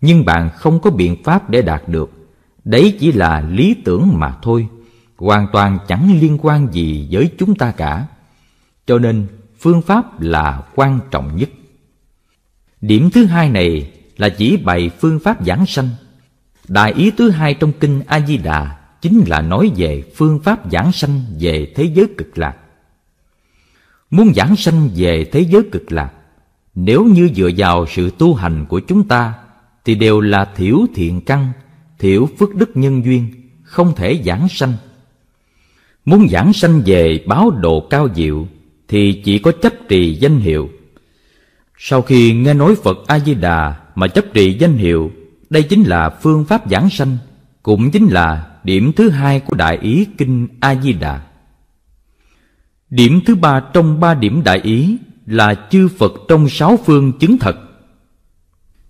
nhưng bạn không có biện pháp để đạt được. Đấy chỉ là lý tưởng mà thôi, hoàn toàn chẳng liên quan gì với chúng ta cả. Cho nên, phương pháp là quan trọng nhất. Điểm thứ hai này là chỉ bày phương pháp giảng sanh. Đại ý thứ hai trong kinh A Di Đà chính là nói về phương pháp giảng sanh về thế giới cực lạc. Muốn giảng sanh về thế giới cực lạc nếu như dựa vào sự tu hành của chúng ta thì đều là thiểu thiện căn thiểu phước đức nhân duyên không thể giảng sanh muốn giảng sanh về báo độ cao diệu thì chỉ có chấp trì danh hiệu sau khi nghe nói phật a di đà mà chấp trì danh hiệu đây chính là phương pháp giảng sanh cũng chính là điểm thứ hai của đại ý kinh a di đà điểm thứ ba trong ba điểm đại ý là chư Phật trong sáu phương chứng thật.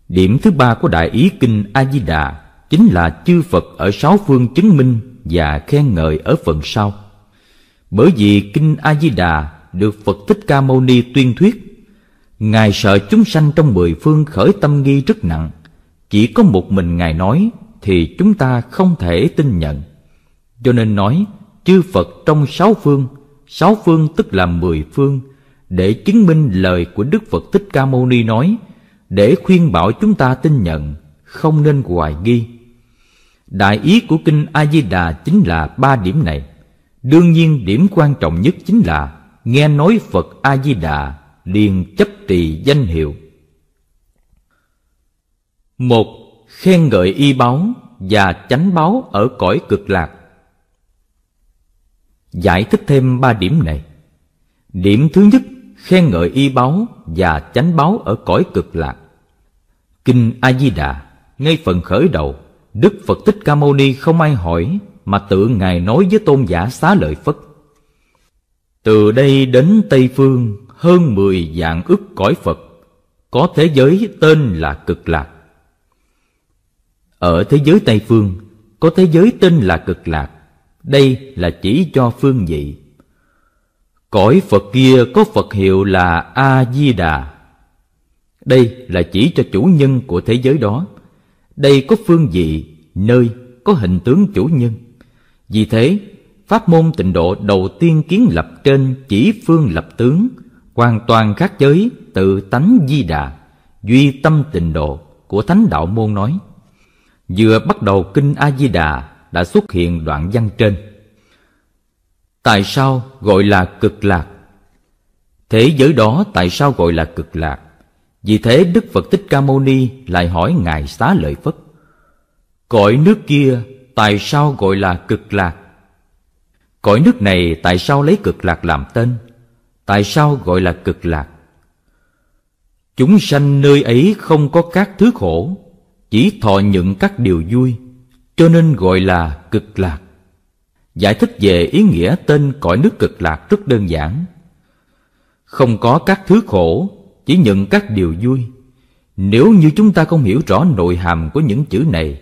Điểm thứ ba của Đại Ý Kinh A-di-đà chính là chư Phật ở sáu phương chứng minh và khen ngợi ở phần sau. Bởi vì Kinh A-di-đà được Phật Thích Ca Mâu Ni tuyên thuyết, Ngài sợ chúng sanh trong mười phương khởi tâm nghi rất nặng, chỉ có một mình Ngài nói thì chúng ta không thể tin nhận. Cho nên nói, chư Phật trong sáu phương, sáu phương tức là mười phương, để chứng minh lời của Đức Phật Thích Ca Mâu Ni nói, để khuyên bảo chúng ta tin nhận, không nên hoài nghi. Đại ý của kinh A Di Đà chính là ba điểm này. Đương nhiên điểm quan trọng nhất chính là nghe nói Phật A Di Đà liền chấp trì danh hiệu. Một khen ngợi y báu và chánh báu ở cõi cực lạc. Giải thích thêm ba điểm này. Điểm thứ nhất khen ngợi y báu và chánh báu ở cõi cực lạc. Kinh A Di Đà ngay phần khởi đầu, Đức Phật Thích Ca Mâu Ni không ai hỏi mà tự ngài nói với tôn giả Xá Lợi Phất. Từ đây đến Tây phương hơn mười vạn ức cõi Phật, có thế giới tên là Cực Lạc. Ở thế giới Tây phương có thế giới tên là Cực Lạc. Đây là chỉ cho phương vị Cõi Phật kia có Phật hiệu là A-di-đà. Đây là chỉ cho chủ nhân của thế giới đó. Đây có phương vị, nơi, có hình tướng chủ nhân. Vì thế, pháp môn tịnh độ đầu tiên kiến lập trên chỉ phương lập tướng, hoàn toàn khác giới tự tánh di đà, duy tâm tịnh độ của Thánh Đạo Môn nói. Vừa bắt đầu Kinh A-di-đà đã xuất hiện đoạn văn trên tại sao gọi là cực lạc thế giới đó tại sao gọi là cực lạc vì thế đức phật thích ca mâu ni lại hỏi ngài xá lợi phất cõi nước kia tại sao gọi là cực lạc cõi nước này tại sao lấy cực lạc làm tên tại sao gọi là cực lạc chúng sanh nơi ấy không có các thứ khổ chỉ thọ nhận các điều vui cho nên gọi là cực lạc Giải thích về ý nghĩa tên cõi nước cực lạc rất đơn giản. Không có các thứ khổ, chỉ nhận các điều vui. Nếu như chúng ta không hiểu rõ nội hàm của những chữ này,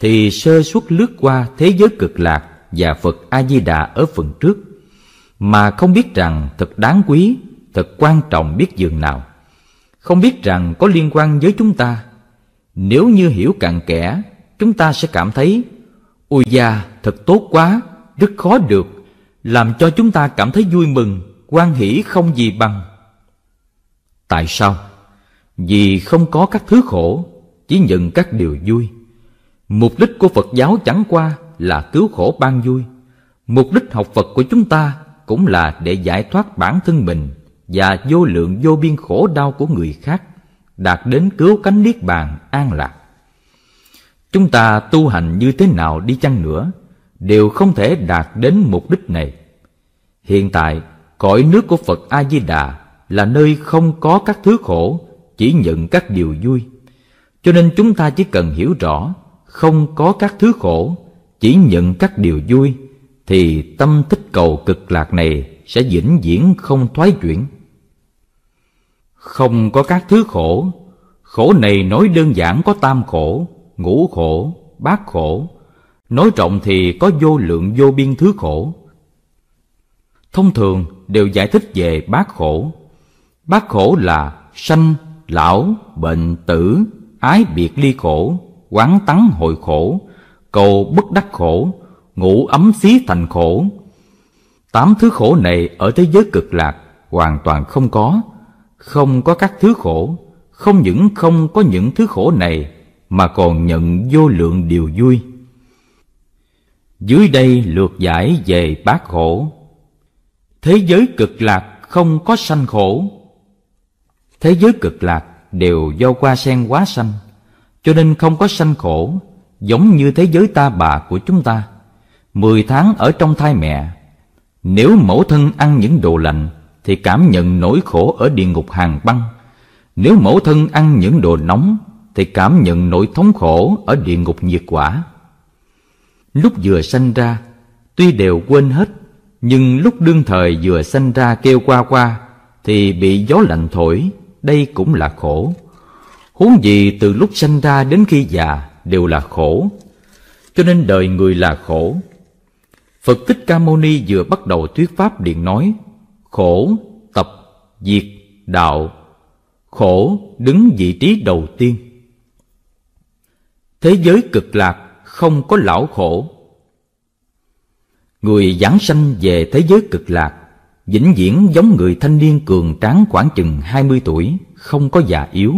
thì sơ suất lướt qua thế giới cực lạc và Phật A-di-đà ở phần trước, mà không biết rằng thật đáng quý, thật quan trọng biết dường nào. Không biết rằng có liên quan với chúng ta. Nếu như hiểu cặn kẽ, chúng ta sẽ cảm thấy, ôi da, thật tốt quá, rất khó được làm cho chúng ta cảm thấy vui mừng quan hỷ không gì bằng tại sao vì không có các thứ khổ chỉ nhận các điều vui mục đích của phật giáo chẳng qua là cứu khổ ban vui mục đích học phật của chúng ta cũng là để giải thoát bản thân mình và vô lượng vô biên khổ đau của người khác đạt đến cứu cánh niết bàn an lạc chúng ta tu hành như thế nào đi chăng nữa đều không thể đạt đến mục đích này. Hiện tại, cõi nước của Phật A Di Đà là nơi không có các thứ khổ, chỉ nhận các điều vui. Cho nên chúng ta chỉ cần hiểu rõ không có các thứ khổ, chỉ nhận các điều vui thì tâm thích cầu cực lạc này sẽ vĩnh viễn không thoái chuyển. Không có các thứ khổ, khổ này nói đơn giản có tam khổ, ngũ khổ, bát khổ, Nói rộng thì có vô lượng vô biên thứ khổ Thông thường đều giải thích về bát khổ Bát khổ là sanh, lão, bệnh, tử, ái biệt ly khổ Quán tắng hội khổ, cầu bất đắc khổ Ngủ ấm xí thành khổ Tám thứ khổ này ở thế giới cực lạc hoàn toàn không có Không có các thứ khổ Không những không có những thứ khổ này Mà còn nhận vô lượng điều vui dưới đây lược giải về bát khổ Thế giới cực lạc không có sanh khổ Thế giới cực lạc đều do qua sen quá sanh Cho nên không có sanh khổ Giống như thế giới ta bà của chúng ta Mười tháng ở trong thai mẹ Nếu mẫu thân ăn những đồ lạnh Thì cảm nhận nỗi khổ ở địa ngục hàng băng Nếu mẫu thân ăn những đồ nóng Thì cảm nhận nỗi thống khổ ở địa ngục nhiệt quả lúc vừa sanh ra tuy đều quên hết nhưng lúc đương thời vừa sanh ra kêu qua qua thì bị gió lạnh thổi đây cũng là khổ huống gì từ lúc sanh ra đến khi già đều là khổ cho nên đời người là khổ phật thích ca mâu ni vừa bắt đầu thuyết pháp liền nói khổ tập diệt đạo khổ đứng vị trí đầu tiên thế giới cực lạc không có lão khổ người giảng sanh về thế giới cực lạc vĩnh viễn giống người thanh niên cường tráng khoảng chừng hai mươi tuổi, không có già yếu.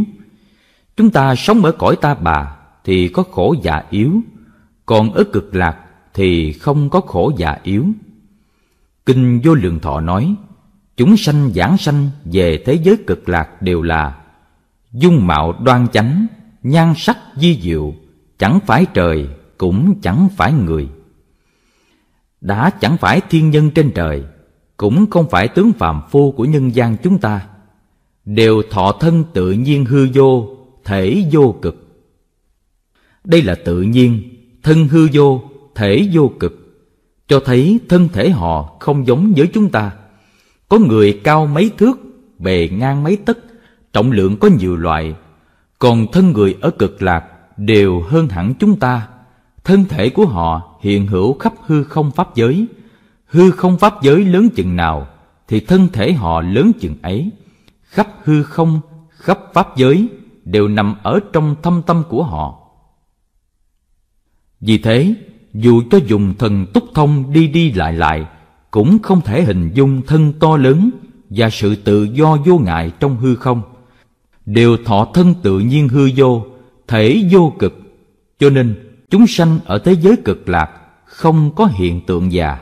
Chúng ta sống ở cõi ta bà thì có khổ già yếu, còn ở cực lạc thì không có khổ già yếu. Kinh Vô Lượng Thọ nói, chúng sanh giảng sanh về thế giới cực lạc đều là dung mạo đoan chánh, nhan sắc di diệu, chẳng phải trời cũng chẳng phải người đã chẳng phải thiên nhân trên trời cũng không phải tướng phàm phu của nhân gian chúng ta đều thọ thân tự nhiên hư vô thể vô cực đây là tự nhiên thân hư vô thể vô cực cho thấy thân thể họ không giống với chúng ta có người cao mấy thước bề ngang mấy tấc trọng lượng có nhiều loại còn thân người ở cực lạc đều hơn hẳn chúng ta thân thể của họ hiện hữu khắp hư không pháp giới hư không pháp giới lớn chừng nào thì thân thể họ lớn chừng ấy khắp hư không khắp pháp giới đều nằm ở trong thâm tâm của họ vì thế dù cho dùng thần túc thông đi đi lại lại cũng không thể hình dung thân to lớn và sự tự do vô ngại trong hư không đều thọ thân tự nhiên hư vô thể vô cực cho nên chúng sanh ở thế giới cực lạc không có hiện tượng già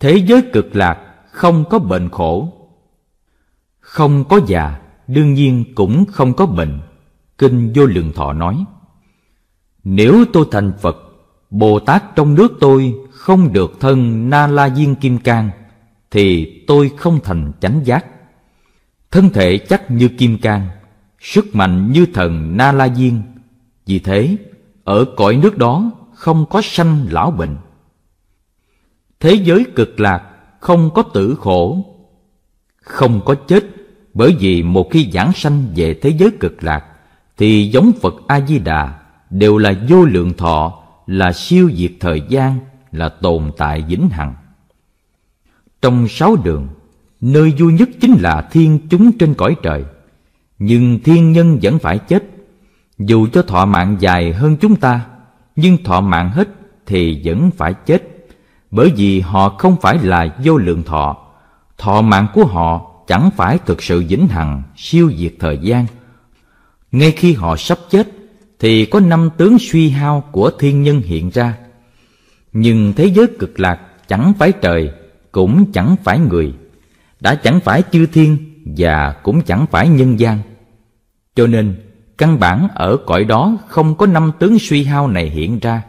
thế giới cực lạc không có bệnh khổ không có già đương nhiên cũng không có bệnh kinh vô lượng thọ nói nếu tôi thành phật bồ tát trong nước tôi không được thân na la diên kim cang thì tôi không thành chánh giác thân thể chắc như kim cang sức mạnh như thần na la diên vì thế, ở cõi nước đó không có sanh lão bệnh. Thế giới cực lạc không có tử khổ, không có chết, bởi vì một khi giảng sanh về thế giới cực lạc thì giống Phật A Di Đà đều là vô lượng thọ, là siêu diệt thời gian, là tồn tại vĩnh hằng. Trong sáu đường, nơi vui nhất chính là thiên chúng trên cõi trời, nhưng thiên nhân vẫn phải chết dù cho thọ mạng dài hơn chúng ta Nhưng thọ mạng hết thì vẫn phải chết Bởi vì họ không phải là vô lượng thọ Thọ mạng của họ chẳng phải thực sự vĩnh hằng Siêu diệt thời gian Ngay khi họ sắp chết Thì có năm tướng suy hao của thiên nhân hiện ra Nhưng thế giới cực lạc chẳng phải trời Cũng chẳng phải người Đã chẳng phải chư thiên Và cũng chẳng phải nhân gian Cho nên Căn bản ở cõi đó không có năm tướng suy hao này hiện ra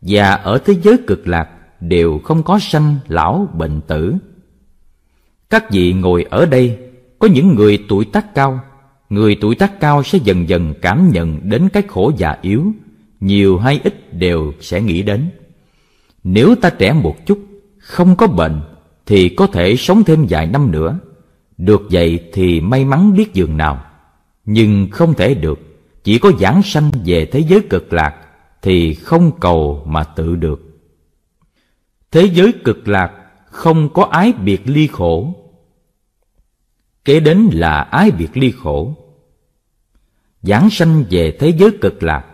Và ở thế giới cực lạc đều không có sanh lão bệnh tử Các vị ngồi ở đây có những người tuổi tác cao Người tuổi tác cao sẽ dần dần cảm nhận đến cái khổ già yếu Nhiều hay ít đều sẽ nghĩ đến Nếu ta trẻ một chút, không có bệnh Thì có thể sống thêm vài năm nữa Được vậy thì may mắn biết giường nào nhưng không thể được chỉ có giảng sanh về thế giới cực lạc thì không cầu mà tự được thế giới cực lạc không có ái biệt ly khổ kế đến là ái biệt ly khổ giảng sanh về thế giới cực lạc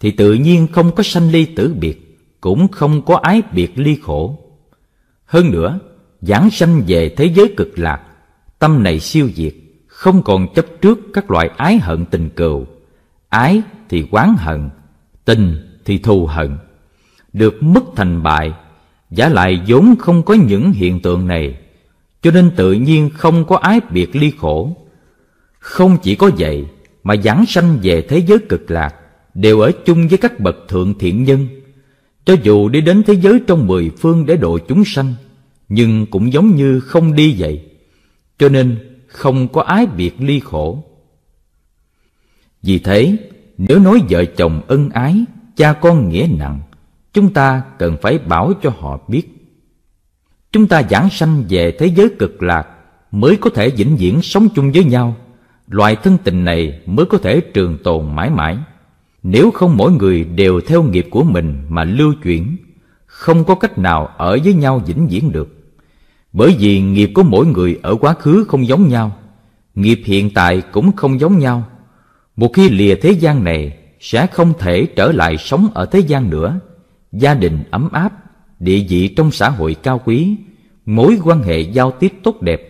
thì tự nhiên không có sanh ly tử biệt cũng không có ái biệt ly khổ hơn nữa giảng sanh về thế giới cực lạc tâm này siêu diệt không còn chấp trước các loại ái hận tình cừu ái thì quán hận tình thì thù hận được mất thành bại giả lại vốn không có những hiện tượng này cho nên tự nhiên không có ái biệt ly khổ không chỉ có vậy mà giảng sanh về thế giới cực lạc đều ở chung với các bậc thượng thiện nhân cho dù đi đến thế giới trong mười phương để độ chúng sanh nhưng cũng giống như không đi vậy cho nên không có ái biệt ly khổ vì thế, nếu nói vợ chồng ân ái, cha con nghĩa nặng, chúng ta cần phải bảo cho họ biết. Chúng ta giảng sanh về thế giới cực lạc mới có thể vĩnh viễn sống chung với nhau. Loại thân tình này mới có thể trường tồn mãi mãi. Nếu không mỗi người đều theo nghiệp của mình mà lưu chuyển, không có cách nào ở với nhau vĩnh viễn được. Bởi vì nghiệp của mỗi người ở quá khứ không giống nhau, nghiệp hiện tại cũng không giống nhau, một khi lìa thế gian này sẽ không thể trở lại sống ở thế gian nữa. Gia đình ấm áp, địa vị trong xã hội cao quý, mối quan hệ giao tiếp tốt đẹp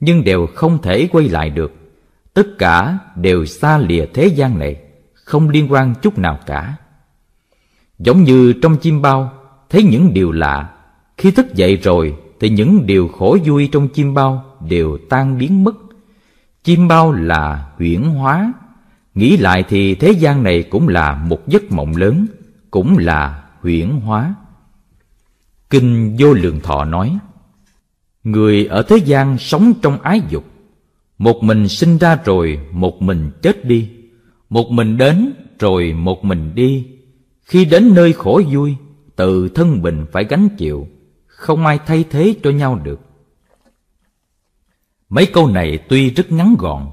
nhưng đều không thể quay lại được. Tất cả đều xa lìa thế gian này, không liên quan chút nào cả. Giống như trong chim bao, thấy những điều lạ, khi thức dậy rồi thì những điều khổ vui trong chim bao đều tan biến mất. Chim bao là huyễn hóa Nghĩ lại thì thế gian này cũng là một giấc mộng lớn, cũng là huyễn hóa. Kinh Vô Lượng Thọ nói, Người ở thế gian sống trong ái dục, một mình sinh ra rồi một mình chết đi, một mình đến rồi một mình đi. Khi đến nơi khổ vui, tự thân mình phải gánh chịu, không ai thay thế cho nhau được. Mấy câu này tuy rất ngắn gọn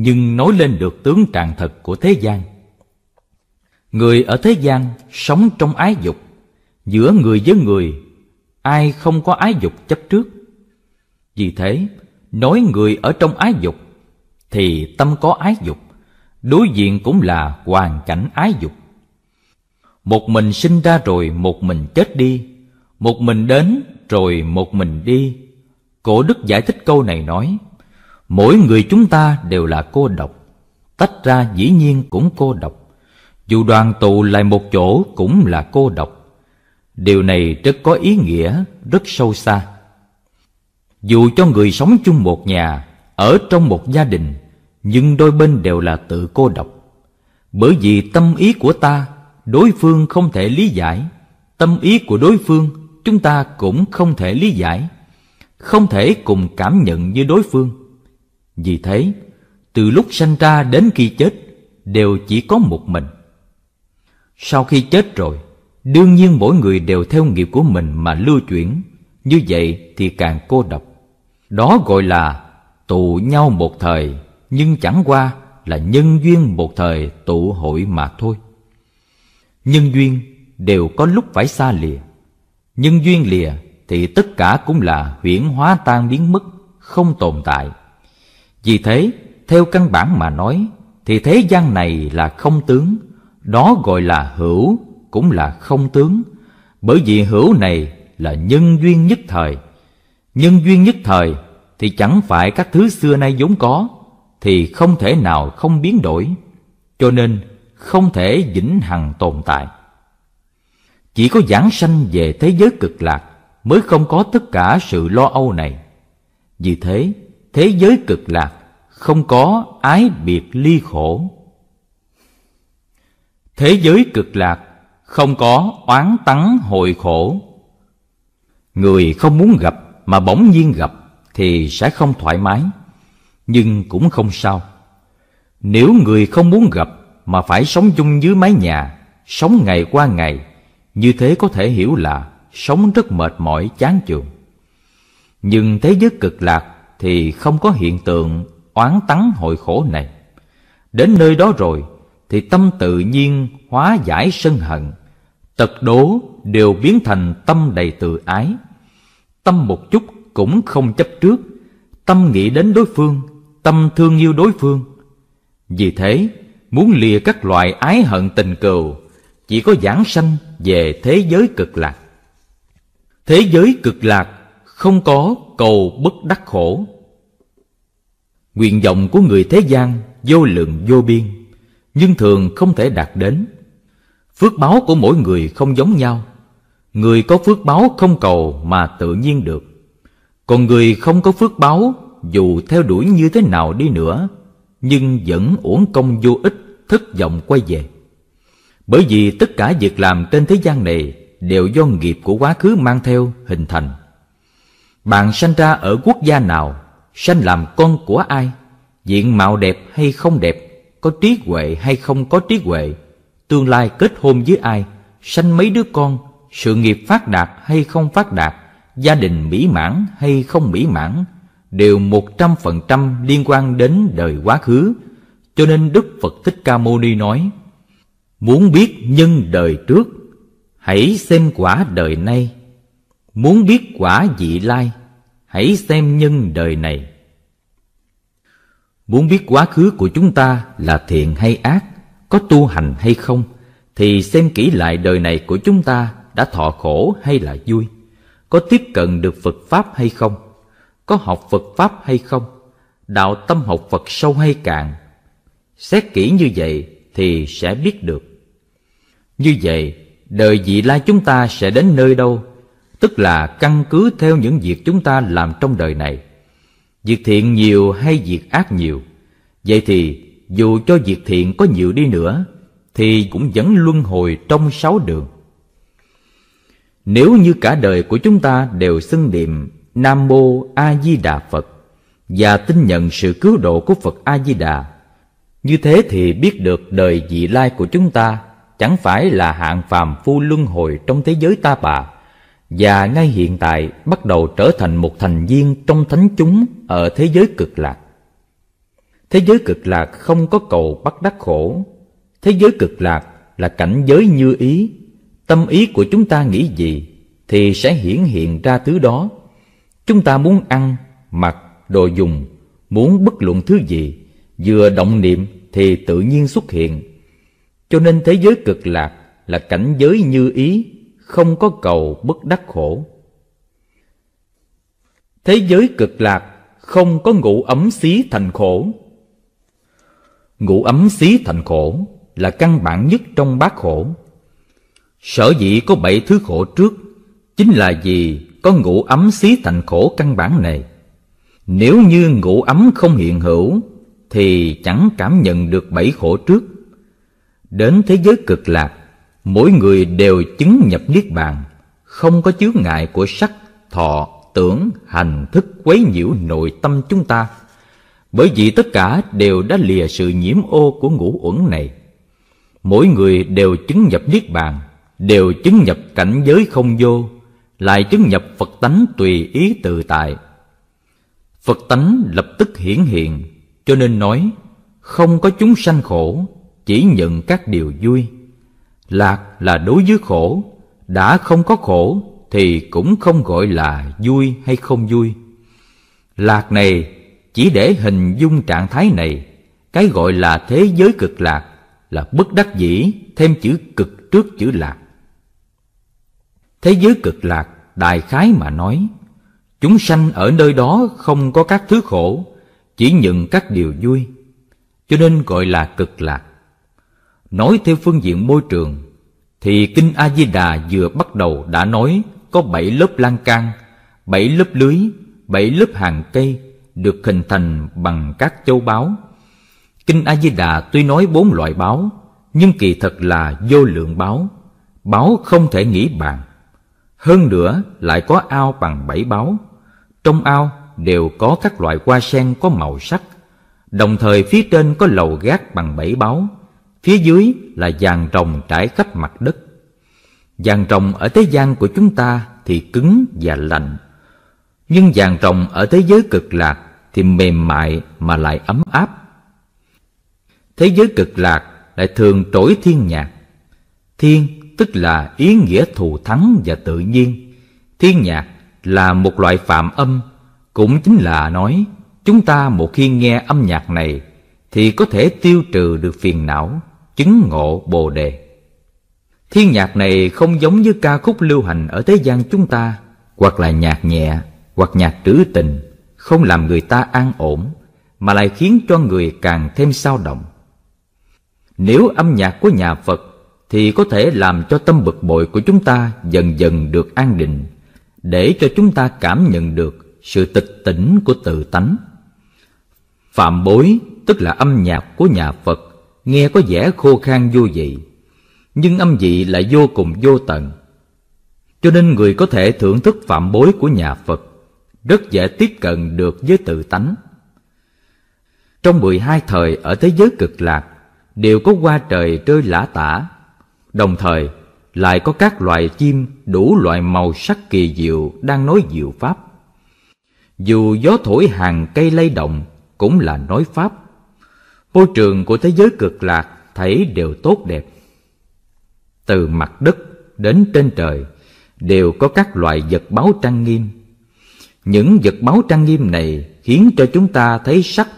nhưng nói lên được tướng trạng thật của thế gian. Người ở thế gian sống trong ái dục, giữa người với người, ai không có ái dục chấp trước. Vì thế, nói người ở trong ái dục, thì tâm có ái dục, đối diện cũng là hoàn cảnh ái dục. Một mình sinh ra rồi một mình chết đi, một mình đến rồi một mình đi. Cổ đức giải thích câu này nói, mỗi người chúng ta đều là cô độc tách ra dĩ nhiên cũng cô độc dù đoàn tụ lại một chỗ cũng là cô độc điều này rất có ý nghĩa rất sâu xa dù cho người sống chung một nhà ở trong một gia đình nhưng đôi bên đều là tự cô độc bởi vì tâm ý của ta đối phương không thể lý giải tâm ý của đối phương chúng ta cũng không thể lý giải không thể cùng cảm nhận như đối phương vì thế, từ lúc sanh ra đến khi chết đều chỉ có một mình. Sau khi chết rồi, đương nhiên mỗi người đều theo nghiệp của mình mà lưu chuyển, như vậy thì càng cô độc. Đó gọi là tụ nhau một thời, nhưng chẳng qua là nhân duyên một thời tụ hội mà thôi. Nhân duyên đều có lúc phải xa lìa. Nhân duyên lìa thì tất cả cũng là huyễn hóa tan biến mất, không tồn tại. Vì thế, theo căn bản mà nói, thì thế gian này là không tướng, đó gọi là hữu, cũng là không tướng, bởi vì hữu này là nhân duyên nhất thời. Nhân duyên nhất thời thì chẳng phải các thứ xưa nay vốn có, thì không thể nào không biến đổi, cho nên không thể vĩnh hằng tồn tại. Chỉ có giảng sanh về thế giới cực lạc mới không có tất cả sự lo âu này. Vì thế, thế giới cực lạc không có ái biệt ly khổ thế giới cực lạc không có oán tắng hồi khổ người không muốn gặp mà bỗng nhiên gặp thì sẽ không thoải mái nhưng cũng không sao nếu người không muốn gặp mà phải sống chung dưới mái nhà sống ngày qua ngày như thế có thể hiểu là sống rất mệt mỏi chán chường nhưng thế giới cực lạc thì không có hiện tượng oán tắng hội khổ này. Đến nơi đó rồi thì tâm tự nhiên hóa giải sân hận, tật đố đều biến thành tâm đầy từ ái. Tâm một chút cũng không chấp trước, tâm nghĩ đến đối phương, tâm thương yêu đối phương. Vì thế, muốn lìa các loại ái hận tình cừu, chỉ có giảng sanh về thế giới cực lạc. Thế giới cực lạc không có cầu bất đắc khổ Nguyện vọng của người thế gian vô lượng vô biên Nhưng thường không thể đạt đến Phước báo của mỗi người không giống nhau Người có phước báo không cầu mà tự nhiên được Còn người không có phước báo Dù theo đuổi như thế nào đi nữa Nhưng vẫn uổng công vô ích Thất vọng quay về Bởi vì tất cả việc làm trên thế gian này Đều do nghiệp của quá khứ mang theo hình thành Bạn sanh ra ở quốc gia nào sanh làm con của ai diện mạo đẹp hay không đẹp có trí huệ hay không có trí huệ tương lai kết hôn với ai sanh mấy đứa con sự nghiệp phát đạt hay không phát đạt gia đình mỹ mãn hay không mỹ mãn đều một trăm phần trăm liên quan đến đời quá khứ cho nên đức phật thích ca mâu ni nói muốn biết nhân đời trước hãy xem quả đời nay muốn biết quả vị lai hãy xem nhân đời này muốn biết quá khứ của chúng ta là thiện hay ác có tu hành hay không thì xem kỹ lại đời này của chúng ta đã thọ khổ hay là vui có tiếp cận được phật pháp hay không có học phật pháp hay không đạo tâm học phật sâu hay cạn xét kỹ như vậy thì sẽ biết được như vậy đời vị lai chúng ta sẽ đến nơi đâu tức là căn cứ theo những việc chúng ta làm trong đời này. Việc thiện nhiều hay việc ác nhiều? Vậy thì dù cho việc thiện có nhiều đi nữa thì cũng vẫn luân hồi trong sáu đường. Nếu như cả đời của chúng ta đều xưng niệm Nam Mô A Di Đà Phật và tin nhận sự cứu độ của Phật A Di Đà, như thế thì biết được đời vị lai của chúng ta chẳng phải là hạng phàm phu luân hồi trong thế giới ta bà và ngay hiện tại bắt đầu trở thành một thành viên trong thánh chúng ở thế giới cực lạc. Thế giới cực lạc không có cầu bắt đắc khổ. Thế giới cực lạc là cảnh giới như ý. Tâm ý của chúng ta nghĩ gì thì sẽ hiển hiện ra thứ đó. Chúng ta muốn ăn, mặc, đồ dùng, muốn bất luận thứ gì, vừa động niệm thì tự nhiên xuất hiện. Cho nên thế giới cực lạc là cảnh giới như ý không có cầu bất đắc khổ. Thế giới cực lạc không có ngủ ấm xí thành khổ. Ngủ ấm xí thành khổ là căn bản nhất trong bát khổ. Sở dĩ có bảy thứ khổ trước chính là vì có ngủ ấm xí thành khổ căn bản này. Nếu như ngủ ấm không hiện hữu thì chẳng cảm nhận được bảy khổ trước. Đến thế giới cực lạc mỗi người đều chứng nhập niết bàn không có chướng ngại của sắc thọ tưởng hành thức quấy nhiễu nội tâm chúng ta bởi vì tất cả đều đã lìa sự nhiễm ô của ngũ uẩn này mỗi người đều chứng nhập niết bàn đều chứng nhập cảnh giới không vô lại chứng nhập phật tánh tùy ý tự tại phật tánh lập tức hiển hiện cho nên nói không có chúng sanh khổ chỉ nhận các điều vui lạc là đối với khổ đã không có khổ thì cũng không gọi là vui hay không vui lạc này chỉ để hình dung trạng thái này cái gọi là thế giới cực lạc là bất đắc dĩ thêm chữ cực trước chữ lạc thế giới cực lạc đại khái mà nói chúng sanh ở nơi đó không có các thứ khổ chỉ nhận các điều vui cho nên gọi là cực lạc Nói theo phương diện môi trường Thì Kinh A-di-đà vừa bắt đầu đã nói Có bảy lớp lan can Bảy lớp lưới Bảy lớp hàng cây Được hình thành bằng các châu báu Kinh A-di-đà tuy nói bốn loại báo Nhưng kỳ thật là vô lượng báo Báo không thể nghĩ bàn Hơn nữa lại có ao bằng bảy báo Trong ao đều có các loại hoa sen có màu sắc Đồng thời phía trên có lầu gác bằng bảy báo phía dưới là vàng rồng trải khắp mặt đất. Vàng rồng ở thế gian của chúng ta thì cứng và lạnh, nhưng vàng rồng ở thế giới cực lạc thì mềm mại mà lại ấm áp. Thế giới cực lạc lại thường trỗi thiên nhạc. Thiên tức là ý nghĩa thù thắng và tự nhiên. Thiên nhạc là một loại phạm âm, cũng chính là nói chúng ta một khi nghe âm nhạc này thì có thể tiêu trừ được phiền não chứng ngộ Bồ Đề. Thiên nhạc này không giống như ca khúc lưu hành ở thế gian chúng ta, hoặc là nhạc nhẹ, hoặc nhạc trữ tình, không làm người ta an ổn, mà lại khiến cho người càng thêm sao động. Nếu âm nhạc của nhà Phật thì có thể làm cho tâm bực bội của chúng ta dần dần được an định, để cho chúng ta cảm nhận được sự tịch tỉnh của tự tánh. Phạm bối tức là âm nhạc của nhà Phật nghe có vẻ khô khan vô vị nhưng âm vị lại vô cùng vô tận cho nên người có thể thưởng thức phạm bối của nhà phật rất dễ tiếp cận được với tự tánh trong mười hai thời ở thế giới cực lạc đều có qua trời rơi lã tả đồng thời lại có các loài chim đủ loại màu sắc kỳ diệu đang nói diệu pháp dù gió thổi hàng cây lay động cũng là nói pháp môi trường của thế giới cực lạc thấy đều tốt đẹp từ mặt đất đến trên trời đều có các loại vật báu trang nghiêm những vật báu trang nghiêm này khiến cho chúng ta thấy sắc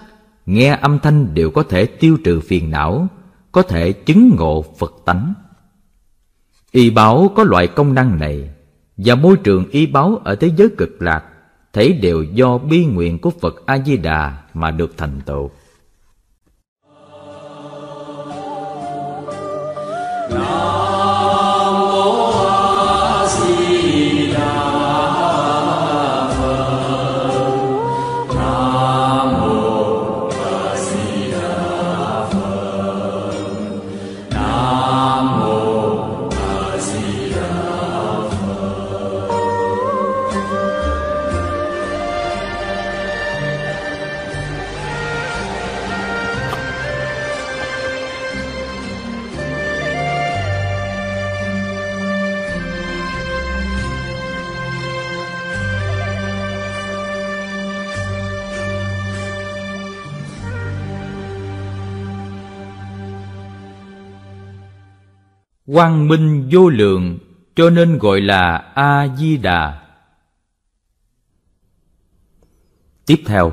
nghe âm thanh đều có thể tiêu trừ phiền não có thể chứng ngộ phật tánh y báo có loại công năng này và môi trường y báo ở thế giới cực lạc thấy đều do bi nguyện của phật a di đà mà được thành tựu quang minh vô lượng cho nên gọi là a di đà tiếp theo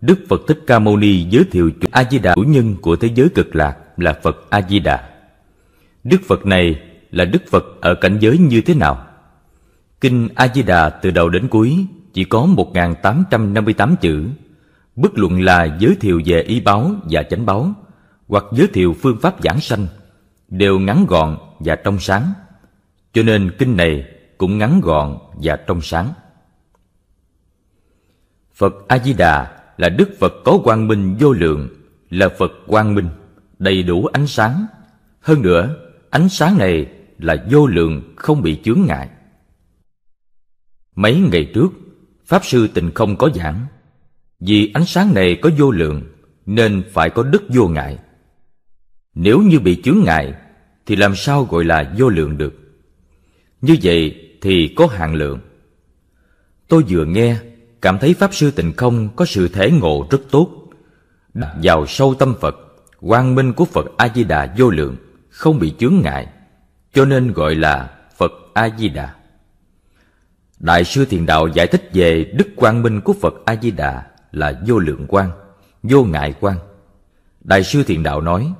đức phật thích ca mâu ni giới thiệu chủ a di đà chủ nhân của thế giới cực lạc là phật a di đà đức phật này là đức phật ở cảnh giới như thế nào kinh a di đà từ đầu đến cuối chỉ có 1.858 chữ bất luận là giới thiệu về y báo và chánh báo hoặc giới thiệu phương pháp giảng sanh đều ngắn gọn và trong sáng cho nên kinh này cũng ngắn gọn và trong sáng phật a di đà là đức phật có quang minh vô lượng là phật quang minh đầy đủ ánh sáng hơn nữa ánh sáng này là vô lượng không bị chướng ngại mấy ngày trước pháp sư tịnh không có giảng vì ánh sáng này có vô lượng nên phải có đức vô ngại nếu như bị chướng ngại thì làm sao gọi là vô lượng được như vậy thì có hạn lượng tôi vừa nghe cảm thấy pháp sư tịnh không có sự thể ngộ rất tốt đặt vào sâu tâm phật quang minh của phật a di đà vô lượng không bị chướng ngại cho nên gọi là phật a di đà đại sư thiền đạo giải thích về đức quang minh của phật a di đà là vô lượng quang vô ngại quang đại sư thiền đạo nói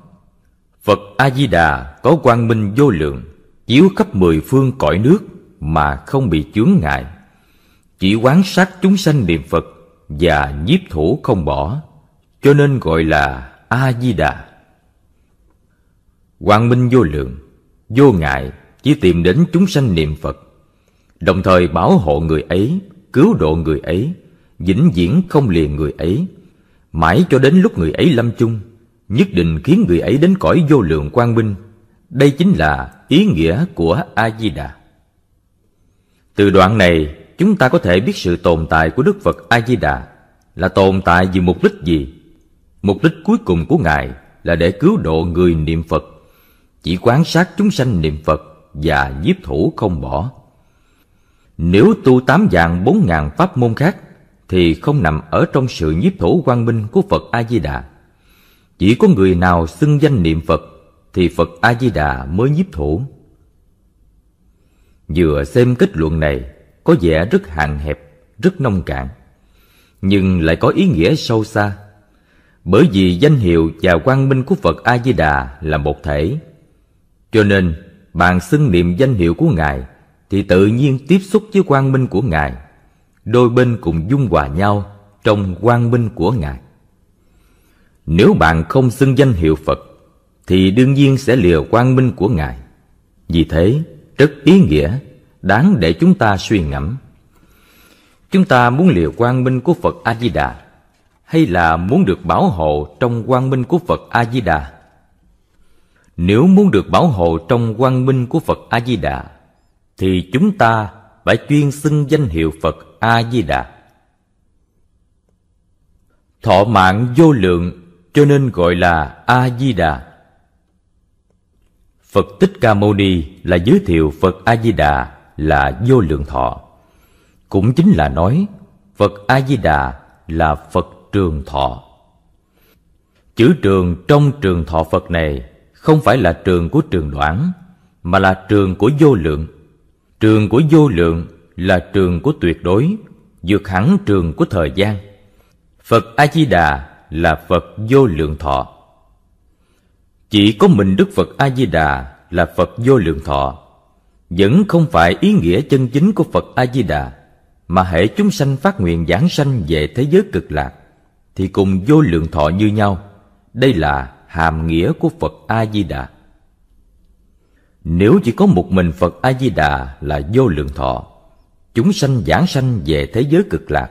Phật A-di-đà có quang minh vô lượng Chiếu khắp mười phương cõi nước mà không bị chướng ngại Chỉ quán sát chúng sanh niệm Phật và nhiếp thủ không bỏ Cho nên gọi là A-di-đà Quang minh vô lượng, vô ngại chỉ tìm đến chúng sanh niệm Phật Đồng thời bảo hộ người ấy, cứu độ người ấy Vĩnh viễn không liền người ấy Mãi cho đến lúc người ấy lâm chung nhất định khiến người ấy đến cõi vô lượng quang minh. Đây chính là ý nghĩa của A-di-đà. Từ đoạn này, chúng ta có thể biết sự tồn tại của Đức Phật A-di-đà là tồn tại vì mục đích gì. Mục đích cuối cùng của Ngài là để cứu độ người niệm Phật, chỉ quán sát chúng sanh niệm Phật và nhiếp thủ không bỏ. Nếu tu tám dạng bốn ngàn pháp môn khác thì không nằm ở trong sự nhiếp thủ quang minh của Phật A-di-đà chỉ có người nào xưng danh niệm Phật Thì Phật A-di-đà mới nhiếp thổ Vừa xem kết luận này Có vẻ rất hạn hẹp, rất nông cạn Nhưng lại có ý nghĩa sâu xa Bởi vì danh hiệu và quang minh của Phật A-di-đà là một thể Cho nên bạn xưng niệm danh hiệu của Ngài Thì tự nhiên tiếp xúc với quang minh của Ngài Đôi bên cùng dung hòa nhau trong quang minh của Ngài nếu bạn không xưng danh hiệu Phật Thì đương nhiên sẽ lìa quang minh của Ngài Vì thế rất ý nghĩa Đáng để chúng ta suy ngẫm Chúng ta muốn lìa quang minh của Phật A-di-đà Hay là muốn được bảo hộ trong quang minh của Phật A-di-đà Nếu muốn được bảo hộ trong quang minh của Phật A-di-đà Thì chúng ta phải chuyên xưng danh hiệu Phật A-di-đà Thọ mạng vô lượng cho nên gọi là a di đà phật tích ca mâu ni là giới thiệu phật a di đà là vô lượng thọ cũng chính là nói phật a di đà là phật trường thọ chữ trường trong trường thọ phật này không phải là trường của trường đoạn mà là trường của vô lượng trường của vô lượng là trường của tuyệt đối vượt hẳn trường của thời gian phật a di đà là Phật vô lượng thọ. Chỉ có mình Đức Phật A Di Đà là Phật vô lượng thọ, vẫn không phải ý nghĩa chân chính của Phật A Di Đà, mà hệ chúng sanh phát nguyện giảng sanh về thế giới cực lạc thì cùng vô lượng thọ như nhau. Đây là hàm nghĩa của Phật A Di Đà. Nếu chỉ có một mình Phật A Di Đà là vô lượng thọ, chúng sanh giảng sanh về thế giới cực lạc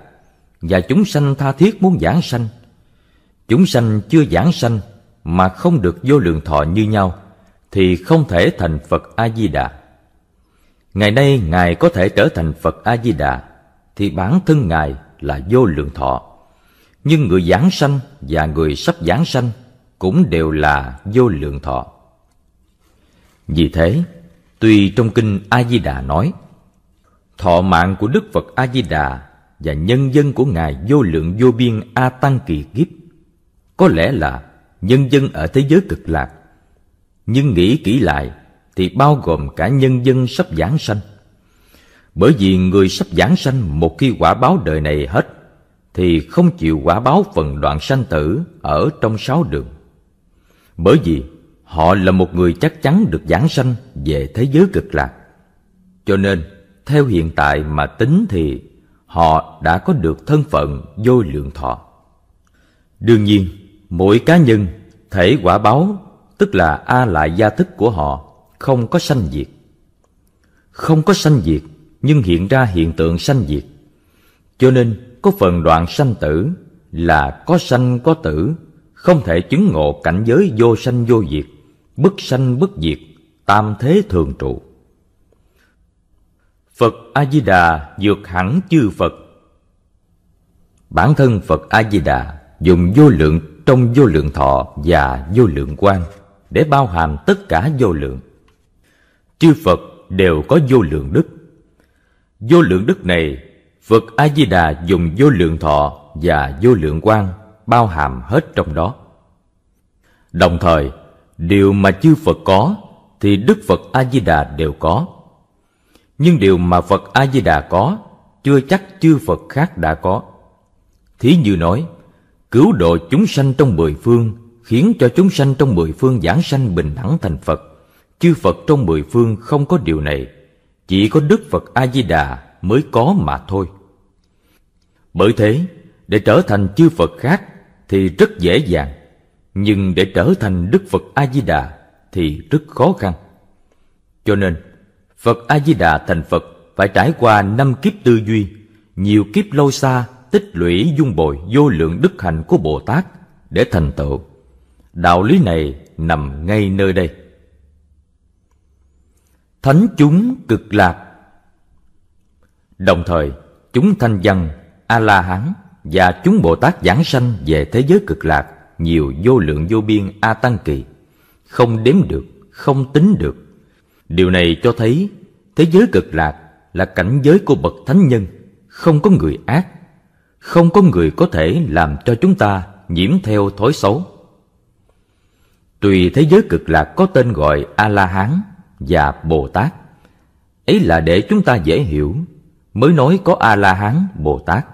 và chúng sanh tha thiết muốn giảng sanh chúng sanh chưa giảng sanh mà không được vô lượng thọ như nhau thì không thể thành Phật A Di Đà. Ngày nay ngài có thể trở thành Phật A Di Đà thì bản thân ngài là vô lượng thọ. Nhưng người giảng sanh và người sắp giảng sanh cũng đều là vô lượng thọ. Vì thế, tuy trong kinh A Di Đà nói thọ mạng của Đức Phật A Di Đà và nhân dân của ngài vô lượng vô biên A Tăng Kỳ Kiếp có lẽ là nhân dân ở thế giới cực lạc. Nhưng nghĩ kỹ lại thì bao gồm cả nhân dân sắp giáng sanh. Bởi vì người sắp giáng sanh một khi quả báo đời này hết thì không chịu quả báo phần đoạn sanh tử ở trong sáu đường. Bởi vì họ là một người chắc chắn được giảng sanh về thế giới cực lạc. Cho nên, theo hiện tại mà tính thì họ đã có được thân phận vô lượng thọ. Đương nhiên, Mỗi cá nhân, thể quả báo, tức là A lại gia thức của họ, không có sanh diệt. Không có sanh diệt, nhưng hiện ra hiện tượng sanh diệt. Cho nên, có phần đoạn sanh tử là có sanh có tử, không thể chứng ngộ cảnh giới vô sanh vô diệt, bất sanh bất diệt, tam thế thường trụ. Phật A-di-đà vượt hẳn chư Phật. Bản thân Phật A-di-đà dùng vô lượng trong vô lượng thọ và vô lượng quan để bao hàm tất cả vô lượng chư phật đều có vô lượng đức vô lượng đức này phật a di đà dùng vô lượng thọ và vô lượng quan bao hàm hết trong đó đồng thời điều mà chư phật có thì đức phật a di đà đều có nhưng điều mà phật a di đà có chưa chắc chư phật khác đã có thí như nói cứu độ chúng sanh trong mười phương khiến cho chúng sanh trong mười phương giảng sanh bình đẳng thành phật chư phật trong mười phương không có điều này chỉ có đức phật a di đà mới có mà thôi bởi thế để trở thành chư phật khác thì rất dễ dàng nhưng để trở thành đức phật a di đà thì rất khó khăn cho nên phật a di đà thành phật phải trải qua năm kiếp tư duy nhiều kiếp lâu xa tích lũy dung bồi vô lượng đức hạnh của Bồ Tát để thành tựu. Đạo lý này nằm ngay nơi đây. Thánh chúng cực lạc Đồng thời, chúng thanh văn, A-la-hán và chúng Bồ Tát giảng sanh về thế giới cực lạc nhiều vô lượng vô biên A Tăng Kỳ, không đếm được, không tính được. Điều này cho thấy thế giới cực lạc là cảnh giới của bậc thánh nhân, không có người ác, không có người có thể làm cho chúng ta nhiễm theo thói xấu tùy thế giới cực lạc có tên gọi a la hán và bồ tát ấy là để chúng ta dễ hiểu mới nói có a la hán bồ tát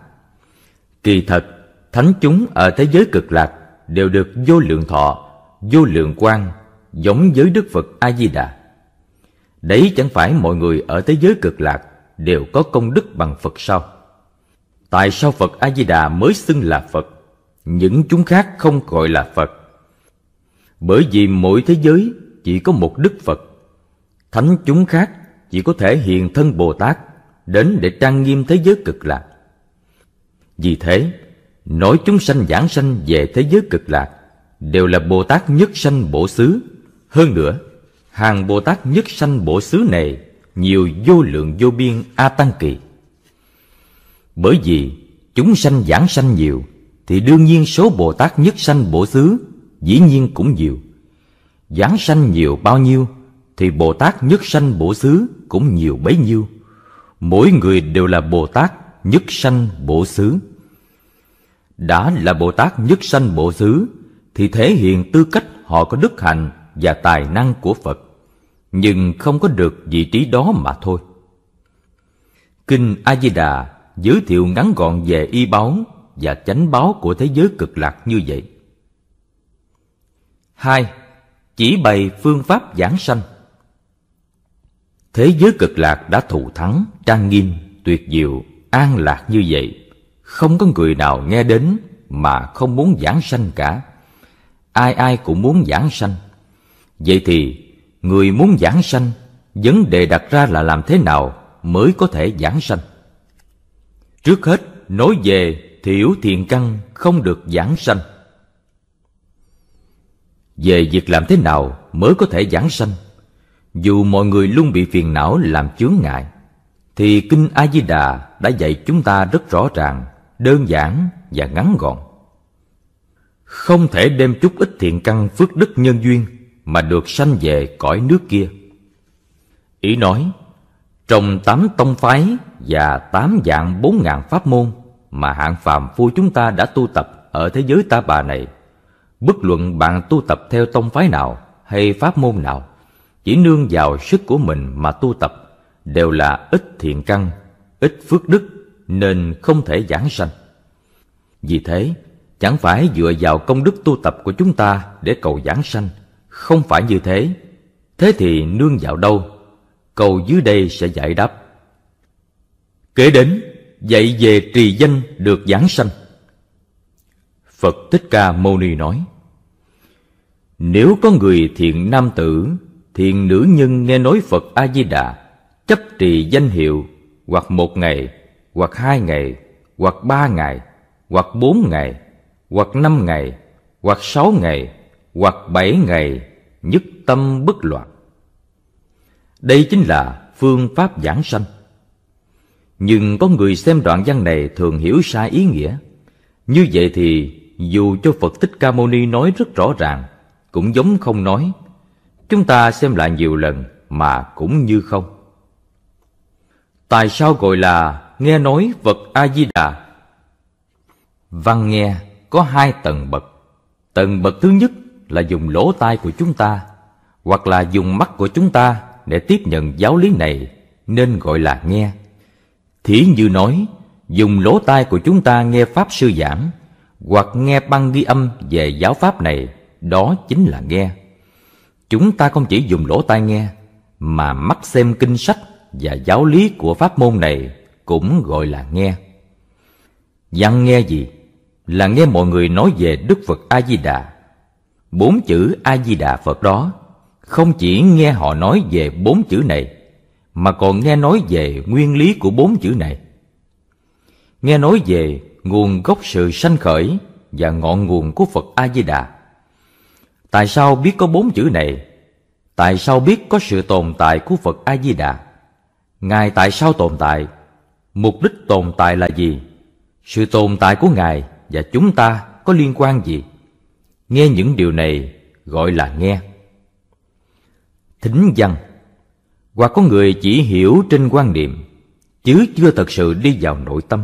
kỳ thật thánh chúng ở thế giới cực lạc đều được vô lượng thọ vô lượng quan giống với đức phật a di đà đấy chẳng phải mọi người ở thế giới cực lạc đều có công đức bằng phật sao tại sao Phật A-di-đà mới xưng là Phật, những chúng khác không gọi là Phật? Bởi vì mỗi thế giới chỉ có một Đức Phật, thánh chúng khác chỉ có thể hiện thân Bồ Tát đến để trang nghiêm thế giới cực lạc. Vì thế, nói chúng sanh giảng sanh về thế giới cực lạc đều là Bồ Tát nhất sanh bổ xứ. Hơn nữa, hàng Bồ Tát nhất sanh bổ xứ này nhiều vô lượng vô biên A Tăng Kỳ. Bởi vì chúng sanh giảng sanh nhiều Thì đương nhiên số Bồ Tát nhất sanh bổ xứ Dĩ nhiên cũng nhiều Giảng sanh nhiều bao nhiêu Thì Bồ Tát nhất sanh bổ xứ cũng nhiều bấy nhiêu Mỗi người đều là Bồ Tát nhất sanh bổ xứ Đã là Bồ Tát nhất sanh bổ xứ Thì thể hiện tư cách họ có đức hạnh và tài năng của Phật nhưng không có được vị trí đó mà thôi. Kinh A Di Đà giới thiệu ngắn gọn về y báo và chánh báo của thế giới cực lạc như vậy. 2. Chỉ bày phương pháp giảng sanh Thế giới cực lạc đã thù thắng, trang nghiêm, tuyệt diệu, an lạc như vậy. Không có người nào nghe đến mà không muốn giảng sanh cả. Ai ai cũng muốn giảng sanh. Vậy thì, người muốn giảng sanh, vấn đề đặt ra là làm thế nào mới có thể giảng sanh? Trước hết, nói về thiểu thiện căn không được giảng sanh. Về việc làm thế nào mới có thể giảng sanh? Dù mọi người luôn bị phiền não làm chướng ngại, thì Kinh A-di-đà đã dạy chúng ta rất rõ ràng, đơn giản và ngắn gọn. Không thể đem chút ít thiện căn phước đức nhân duyên mà được sanh về cõi nước kia. Ý nói, trong tám tông phái và tám dạng bốn ngàn pháp môn mà hạng phàm phu chúng ta đã tu tập ở thế giới ta bà này. Bất luận bạn tu tập theo tông phái nào hay pháp môn nào, chỉ nương vào sức của mình mà tu tập đều là ít thiện căn, ít phước đức nên không thể giảng sanh. Vì thế, chẳng phải dựa vào công đức tu tập của chúng ta để cầu giảng sanh, không phải như thế. Thế thì nương vào đâu? Cầu dưới đây sẽ giải đáp. Kế đến, dạy về trì danh được giảng sanh. Phật Thích Ca Mâu Ni nói, Nếu có người thiện nam tử, thiện nữ nhân nghe nói Phật A-di-đà, chấp trì danh hiệu hoặc một ngày, hoặc hai ngày, hoặc ba ngày, hoặc bốn ngày, hoặc năm ngày, hoặc sáu ngày, hoặc bảy ngày, nhất tâm bất loạn. Đây chính là phương pháp giảng sanh. Nhưng có người xem đoạn văn này thường hiểu sai ý nghĩa. Như vậy thì dù cho Phật Thích Ca Mâu Ni nói rất rõ ràng, cũng giống không nói. Chúng ta xem lại nhiều lần mà cũng như không. Tại sao gọi là nghe nói Phật A-di-đà? Văn nghe có hai tầng bậc. Tầng bậc thứ nhất là dùng lỗ tai của chúng ta hoặc là dùng mắt của chúng ta để tiếp nhận giáo lý này nên gọi là nghe. Thí như nói, dùng lỗ tai của chúng ta nghe Pháp sư giảng, hoặc nghe băng ghi âm về giáo Pháp này, đó chính là nghe. Chúng ta không chỉ dùng lỗ tai nghe, mà mắt xem kinh sách và giáo lý của pháp môn này cũng gọi là nghe. Văn nghe gì? Là nghe mọi người nói về Đức Phật A-di-đà. Bốn chữ A-di-đà Phật đó, không chỉ nghe họ nói về bốn chữ này, mà còn nghe nói về nguyên lý của bốn chữ này. Nghe nói về nguồn gốc sự sanh khởi và ngọn nguồn của Phật A Di Đà. Tại sao biết có bốn chữ này? Tại sao biết có sự tồn tại của Phật A Di Đà? Ngài tại sao tồn tại? Mục đích tồn tại là gì? Sự tồn tại của Ngài và chúng ta có liên quan gì? Nghe những điều này gọi là nghe. Thính văn hoặc có người chỉ hiểu trên quan niệm chứ chưa thật sự đi vào nội tâm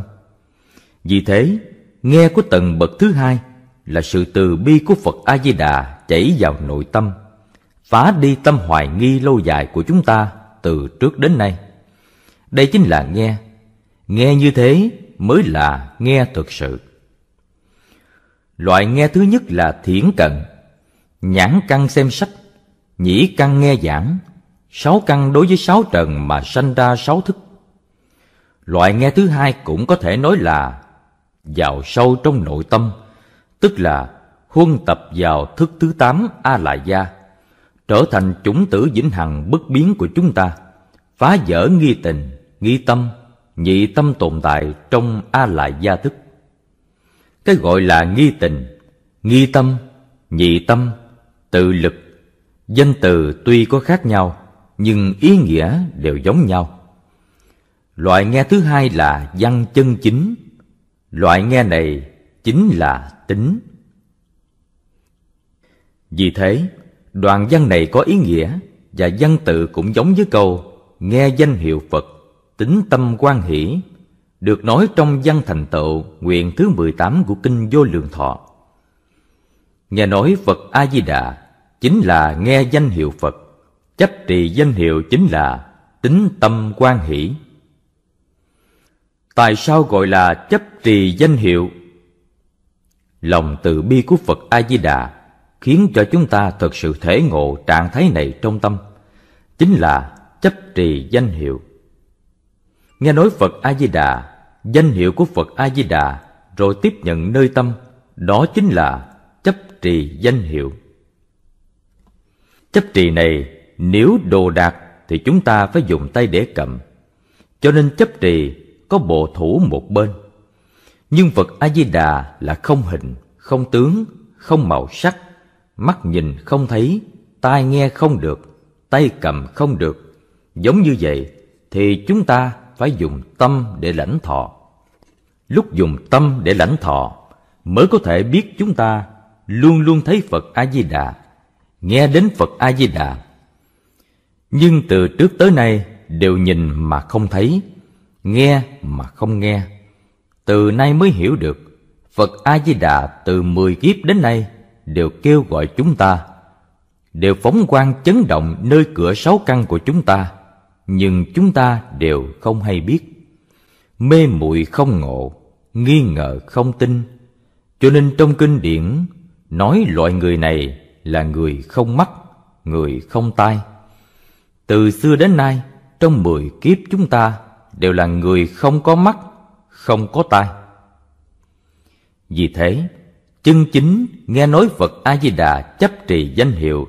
vì thế nghe của tầng bậc thứ hai là sự từ bi của phật a di đà chảy vào nội tâm phá đi tâm hoài nghi lâu dài của chúng ta từ trước đến nay đây chính là nghe nghe như thế mới là nghe thực sự loại nghe thứ nhất là thiển cận nhãn căn xem sách nhĩ căn nghe giảng sáu căn đối với sáu trần mà sanh ra sáu thức. Loại nghe thứ hai cũng có thể nói là vào sâu trong nội tâm, tức là huân tập vào thức thứ tám a la gia trở thành chủng tử vĩnh hằng bất biến của chúng ta phá vỡ nghi tình nghi tâm nhị tâm tồn tại trong a la gia thức cái gọi là nghi tình nghi tâm nhị tâm tự lực danh từ tuy có khác nhau nhưng ý nghĩa đều giống nhau. Loại nghe thứ hai là văn chân chính, loại nghe này chính là tính. Vì thế, đoạn văn này có ý nghĩa và văn tự cũng giống với câu nghe danh hiệu Phật, tính tâm quan hỷ, được nói trong văn thành tựu nguyện thứ 18 của Kinh Vô Lượng Thọ. Nghe nói Phật A-di-đà chính là nghe danh hiệu Phật chấp trì danh hiệu chính là tính tâm quan hỷ tại sao gọi là chấp trì danh hiệu lòng từ bi của phật a di đà khiến cho chúng ta thực sự thể ngộ trạng thái này trong tâm chính là chấp trì danh hiệu nghe nói phật a di đà danh hiệu của phật a di đà rồi tiếp nhận nơi tâm đó chính là chấp trì danh hiệu chấp trì này nếu đồ đạc thì chúng ta phải dùng tay để cầm. Cho nên chấp trì có bộ thủ một bên. Nhưng vật A-di-đà là không hình, không tướng, không màu sắc, mắt nhìn không thấy, tai nghe không được, tay cầm không được. Giống như vậy thì chúng ta phải dùng tâm để lãnh thọ. Lúc dùng tâm để lãnh thọ mới có thể biết chúng ta luôn luôn thấy Phật A Di Đà, nghe đến Phật A Di Đà nhưng từ trước tới nay đều nhìn mà không thấy nghe mà không nghe từ nay mới hiểu được phật a di đà từ mười kiếp đến nay đều kêu gọi chúng ta đều phóng quang chấn động nơi cửa sáu căn của chúng ta nhưng chúng ta đều không hay biết mê muội không ngộ nghi ngờ không tin cho nên trong kinh điển nói loại người này là người không mắt người không tai từ xưa đến nay, trong mười kiếp chúng ta đều là người không có mắt, không có tai. Vì thế, chân chính nghe nói Phật A-di-đà chấp trì danh hiệu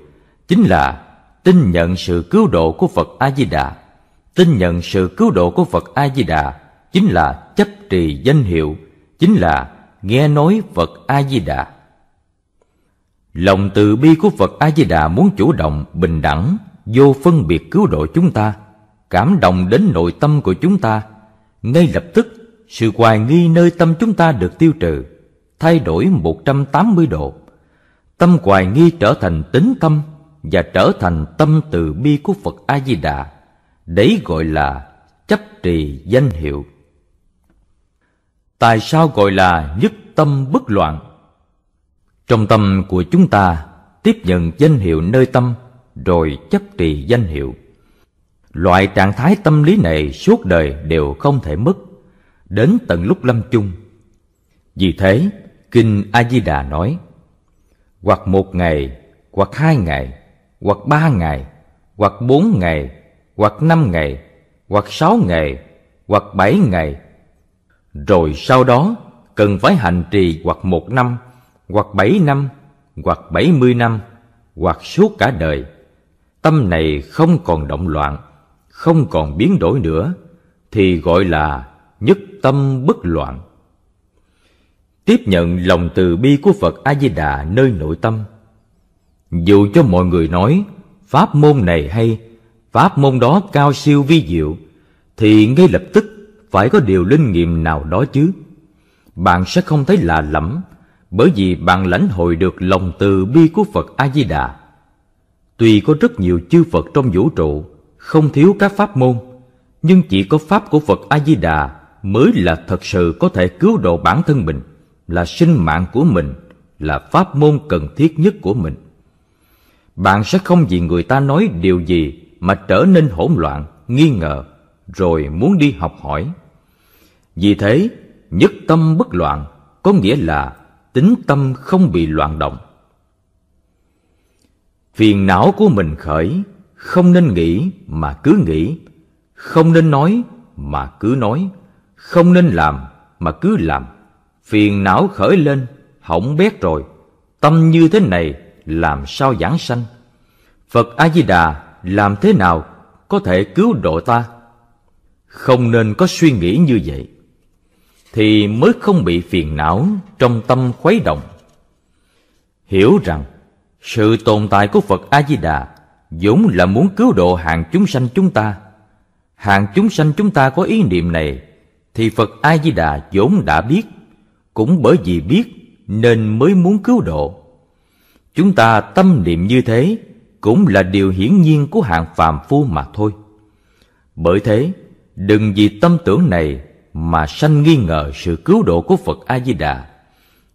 chính là tin nhận sự cứu độ của Phật A-di-đà. Tin nhận sự cứu độ của Phật A-di-đà chính là chấp trì danh hiệu, chính là nghe nói Phật A-di-đà. Lòng từ bi của Phật A-di-đà muốn chủ động, bình đẳng, vô phân biệt cứu độ chúng ta, cảm động đến nội tâm của chúng ta, ngay lập tức sự hoài nghi nơi tâm chúng ta được tiêu trừ, thay đổi 180 độ. Tâm hoài nghi trở thành tính tâm và trở thành tâm từ bi của Phật A Di Đà. Đấy gọi là chấp trì danh hiệu. Tại sao gọi là nhất tâm bất loạn? Trong tâm của chúng ta tiếp nhận danh hiệu nơi tâm rồi chấp trì danh hiệu. Loại trạng thái tâm lý này suốt đời đều không thể mất, đến tận lúc lâm chung. Vì thế, Kinh A-di-đà nói, hoặc một ngày, hoặc hai ngày, hoặc ba ngày, hoặc bốn ngày, hoặc năm ngày, hoặc sáu ngày, hoặc bảy ngày. Rồi sau đó cần phải hành trì hoặc một năm, hoặc bảy năm, hoặc bảy mươi năm, hoặc suốt cả đời tâm này không còn động loạn không còn biến đổi nữa thì gọi là nhất tâm bất loạn tiếp nhận lòng từ bi của phật a di đà nơi nội tâm dù cho mọi người nói pháp môn này hay pháp môn đó cao siêu vi diệu thì ngay lập tức phải có điều linh nghiệm nào đó chứ bạn sẽ không thấy lạ lẫm bởi vì bạn lãnh hội được lòng từ bi của phật a di đà Tuy có rất nhiều chư Phật trong vũ trụ, không thiếu các pháp môn, nhưng chỉ có pháp của Phật A-di-đà mới là thật sự có thể cứu độ bản thân mình, là sinh mạng của mình, là pháp môn cần thiết nhất của mình. Bạn sẽ không vì người ta nói điều gì mà trở nên hỗn loạn, nghi ngờ, rồi muốn đi học hỏi. Vì thế, nhất tâm bất loạn có nghĩa là tính tâm không bị loạn động phiền não của mình khởi không nên nghĩ mà cứ nghĩ không nên nói mà cứ nói không nên làm mà cứ làm phiền não khởi lên hỏng bét rồi tâm như thế này làm sao giảng sanh phật a di đà làm thế nào có thể cứu độ ta không nên có suy nghĩ như vậy thì mới không bị phiền não trong tâm khuấy động hiểu rằng sự tồn tại của Phật A-di-đà vốn là muốn cứu độ hàng chúng sanh chúng ta. Hàng chúng sanh chúng ta có ý niệm này thì Phật A-di-đà vốn đã biết, cũng bởi vì biết nên mới muốn cứu độ. Chúng ta tâm niệm như thế cũng là điều hiển nhiên của hạng phàm phu mà thôi. Bởi thế, đừng vì tâm tưởng này mà sanh nghi ngờ sự cứu độ của Phật A Di Đà.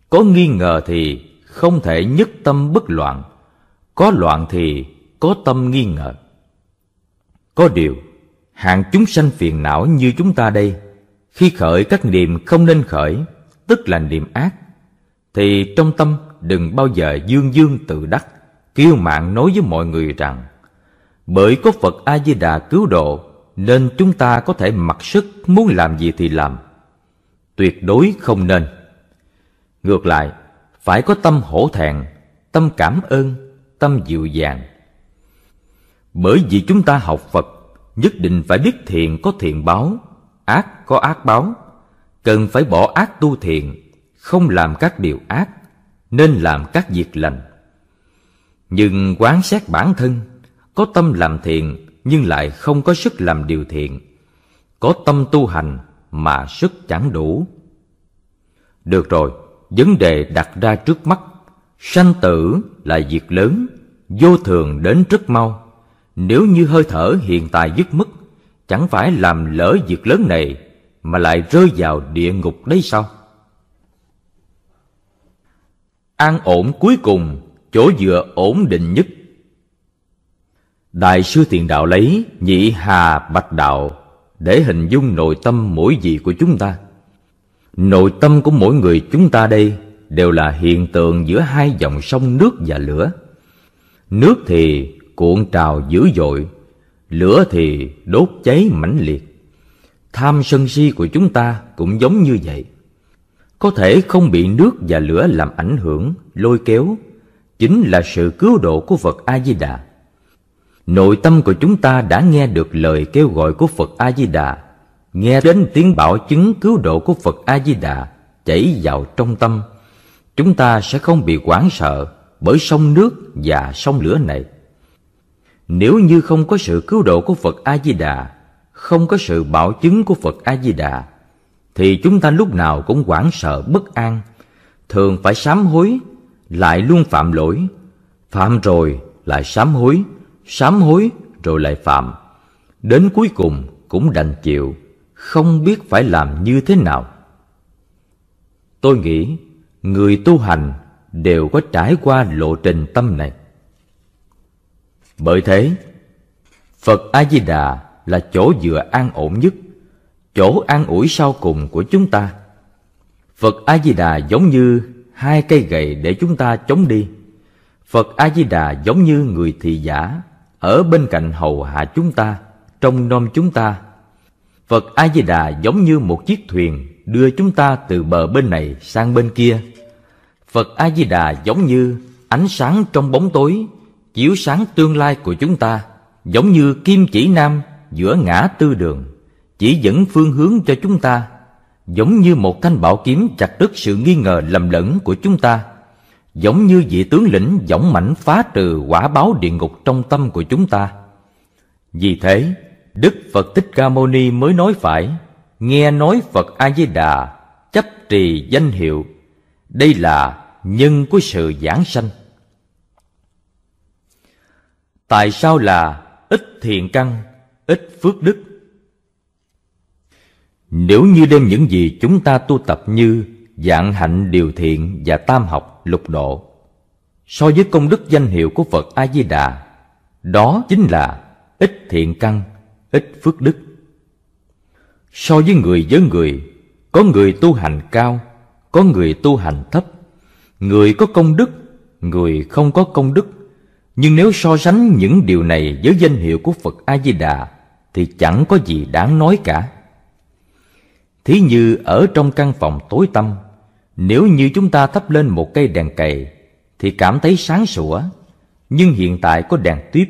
Có nghi ngờ thì không thể nhất tâm bất loạn có loạn thì có tâm nghi ngờ có điều hạng chúng sanh phiền não như chúng ta đây khi khởi các niệm không nên khởi tức là niệm ác thì trong tâm đừng bao giờ dương dương tự đắc kiêu mạn nói với mọi người rằng bởi có phật a di đà cứu độ nên chúng ta có thể mặc sức muốn làm gì thì làm tuyệt đối không nên ngược lại phải có tâm hổ thẹn tâm cảm ơn tâm dịu dàng bởi vì chúng ta học phật nhất định phải biết thiện có thiện báo ác có ác báo cần phải bỏ ác tu thiện không làm các điều ác nên làm các việc lành nhưng quán xét bản thân có tâm làm thiện nhưng lại không có sức làm điều thiện có tâm tu hành mà sức chẳng đủ được rồi vấn đề đặt ra trước mắt sanh tử là việc lớn vô thường đến rất mau nếu như hơi thở hiện tại dứt mất chẳng phải làm lỡ việc lớn này mà lại rơi vào địa ngục đấy sao an ổn cuối cùng chỗ dựa ổn định nhất đại sư thiền đạo lấy nhị hà bạch đạo để hình dung nội tâm mỗi vị của chúng ta Nội tâm của mỗi người chúng ta đây đều là hiện tượng giữa hai dòng sông nước và lửa. Nước thì cuộn trào dữ dội, lửa thì đốt cháy mãnh liệt. Tham sân si của chúng ta cũng giống như vậy. Có thể không bị nước và lửa làm ảnh hưởng, lôi kéo, chính là sự cứu độ của Phật A-di-đà. Nội tâm của chúng ta đã nghe được lời kêu gọi của Phật A-di-đà nghe đến tiếng bảo chứng cứu độ của Phật A Di Đà chảy vào trong tâm, chúng ta sẽ không bị hoảng sợ bởi sông nước và sông lửa này. Nếu như không có sự cứu độ của Phật A Di Đà, không có sự bảo chứng của Phật A Di Đà, thì chúng ta lúc nào cũng hoảng sợ bất an, thường phải sám hối, lại luôn phạm lỗi, phạm rồi lại sám hối, sám hối rồi lại phạm, đến cuối cùng cũng đành chịu không biết phải làm như thế nào tôi nghĩ người tu hành đều có trải qua lộ trình tâm này bởi thế phật a di đà là chỗ dựa an ổn nhất chỗ an ủi sau cùng của chúng ta phật a di đà giống như hai cây gậy để chúng ta chống đi phật a di đà giống như người thị giả ở bên cạnh hầu hạ chúng ta trông nom chúng ta Phật A-di-đà giống như một chiếc thuyền đưa chúng ta từ bờ bên này sang bên kia. Phật A-di-đà giống như ánh sáng trong bóng tối, chiếu sáng tương lai của chúng ta, giống như kim chỉ nam giữa ngã tư đường, chỉ dẫn phương hướng cho chúng ta, giống như một thanh bảo kiếm chặt đứt sự nghi ngờ lầm lẫn của chúng ta, giống như vị tướng lĩnh dõng mãnh phá trừ quả báo địa ngục trong tâm của chúng ta. Vì thế, Đức Phật Thích Ca Mâu Ni mới nói phải, nghe nói Phật A Di Đà chấp trì danh hiệu, đây là nhân của sự giảng sanh. Tại sao là ít thiện căn, ít phước đức? Nếu như đem những gì chúng ta tu tập như dạng hạnh điều thiện và tam học lục độ so với công đức danh hiệu của Phật A Di Đà, đó chính là ít thiện căn, ít phước đức so với người với người có người tu hành cao có người tu hành thấp người có công đức người không có công đức nhưng nếu so sánh những điều này với danh hiệu của phật a di đà thì chẳng có gì đáng nói cả thí như ở trong căn phòng tối tăm nếu như chúng ta thắp lên một cây đèn cầy thì cảm thấy sáng sủa nhưng hiện tại có đèn tuyết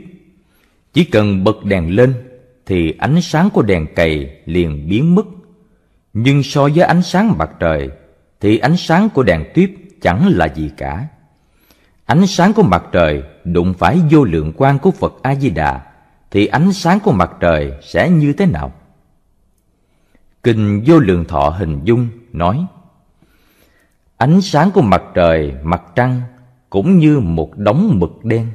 chỉ cần bật đèn lên thì ánh sáng của đèn cầy liền biến mất. Nhưng so với ánh sáng mặt trời thì ánh sáng của đèn tuyếp chẳng là gì cả. Ánh sáng của mặt trời đụng phải vô lượng quan của Phật A Di Đà thì ánh sáng của mặt trời sẽ như thế nào? Kinh Vô Lượng Thọ hình dung nói: Ánh sáng của mặt trời, mặt trăng cũng như một đống mực đen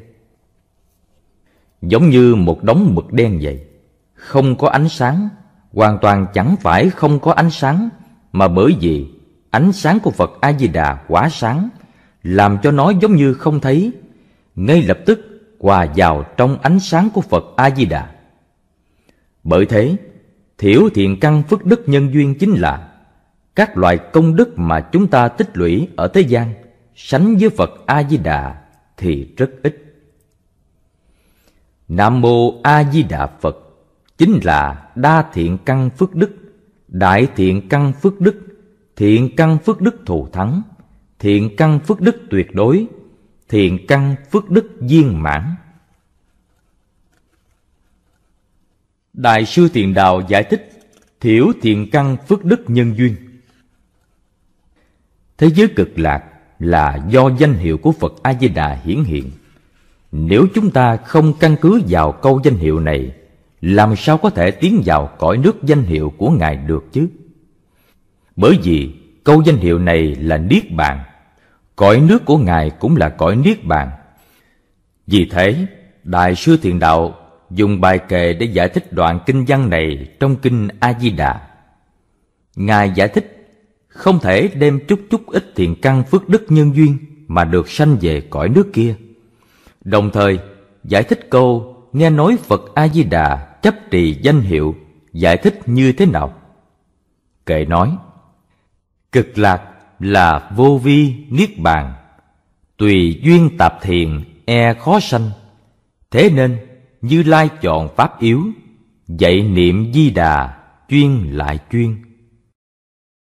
giống như một đống mực đen vậy không có ánh sáng hoàn toàn chẳng phải không có ánh sáng mà bởi vì ánh sáng của Phật A Di Đà quá sáng làm cho nó giống như không thấy ngay lập tức hòa vào trong ánh sáng của Phật A Di Đà bởi thế thiểu thiện căn phước đức nhân duyên chính là các loại công đức mà chúng ta tích lũy ở thế gian sánh với Phật A Di Đà thì rất ít Nam mô A Di Đà Phật chính là đa thiện căn phước đức, đại thiện căn phước đức, thiện căn phước đức thù thắng, thiện căn phước đức tuyệt đối, thiện căn phước đức viên mãn. Đại sư Thiền Đạo giải thích Thiểu thiện căn phước đức nhân duyên Thế giới cực lạc là do danh hiệu của Phật A-di-đà hiển hiện Nếu chúng ta không căn cứ vào câu danh hiệu này làm sao có thể tiến vào cõi nước danh hiệu của Ngài được chứ? Bởi vì câu danh hiệu này là Niết Bàn, cõi nước của Ngài cũng là cõi Niết Bàn. Vì thế, Đại sư Thiền Đạo dùng bài kệ để giải thích đoạn kinh văn này trong kinh A-di-đà. Ngài giải thích, không thể đem chút chút ít thiền căn phước đức nhân duyên mà được sanh về cõi nước kia. Đồng thời, giải thích câu nghe nói Phật A-di-đà chấp trì danh hiệu giải thích như thế nào? Kệ nói, cực lạc là vô vi niết bàn, tùy duyên tạp thiền e khó sanh. Thế nên, Như Lai chọn pháp yếu, dạy niệm di đà chuyên lại chuyên.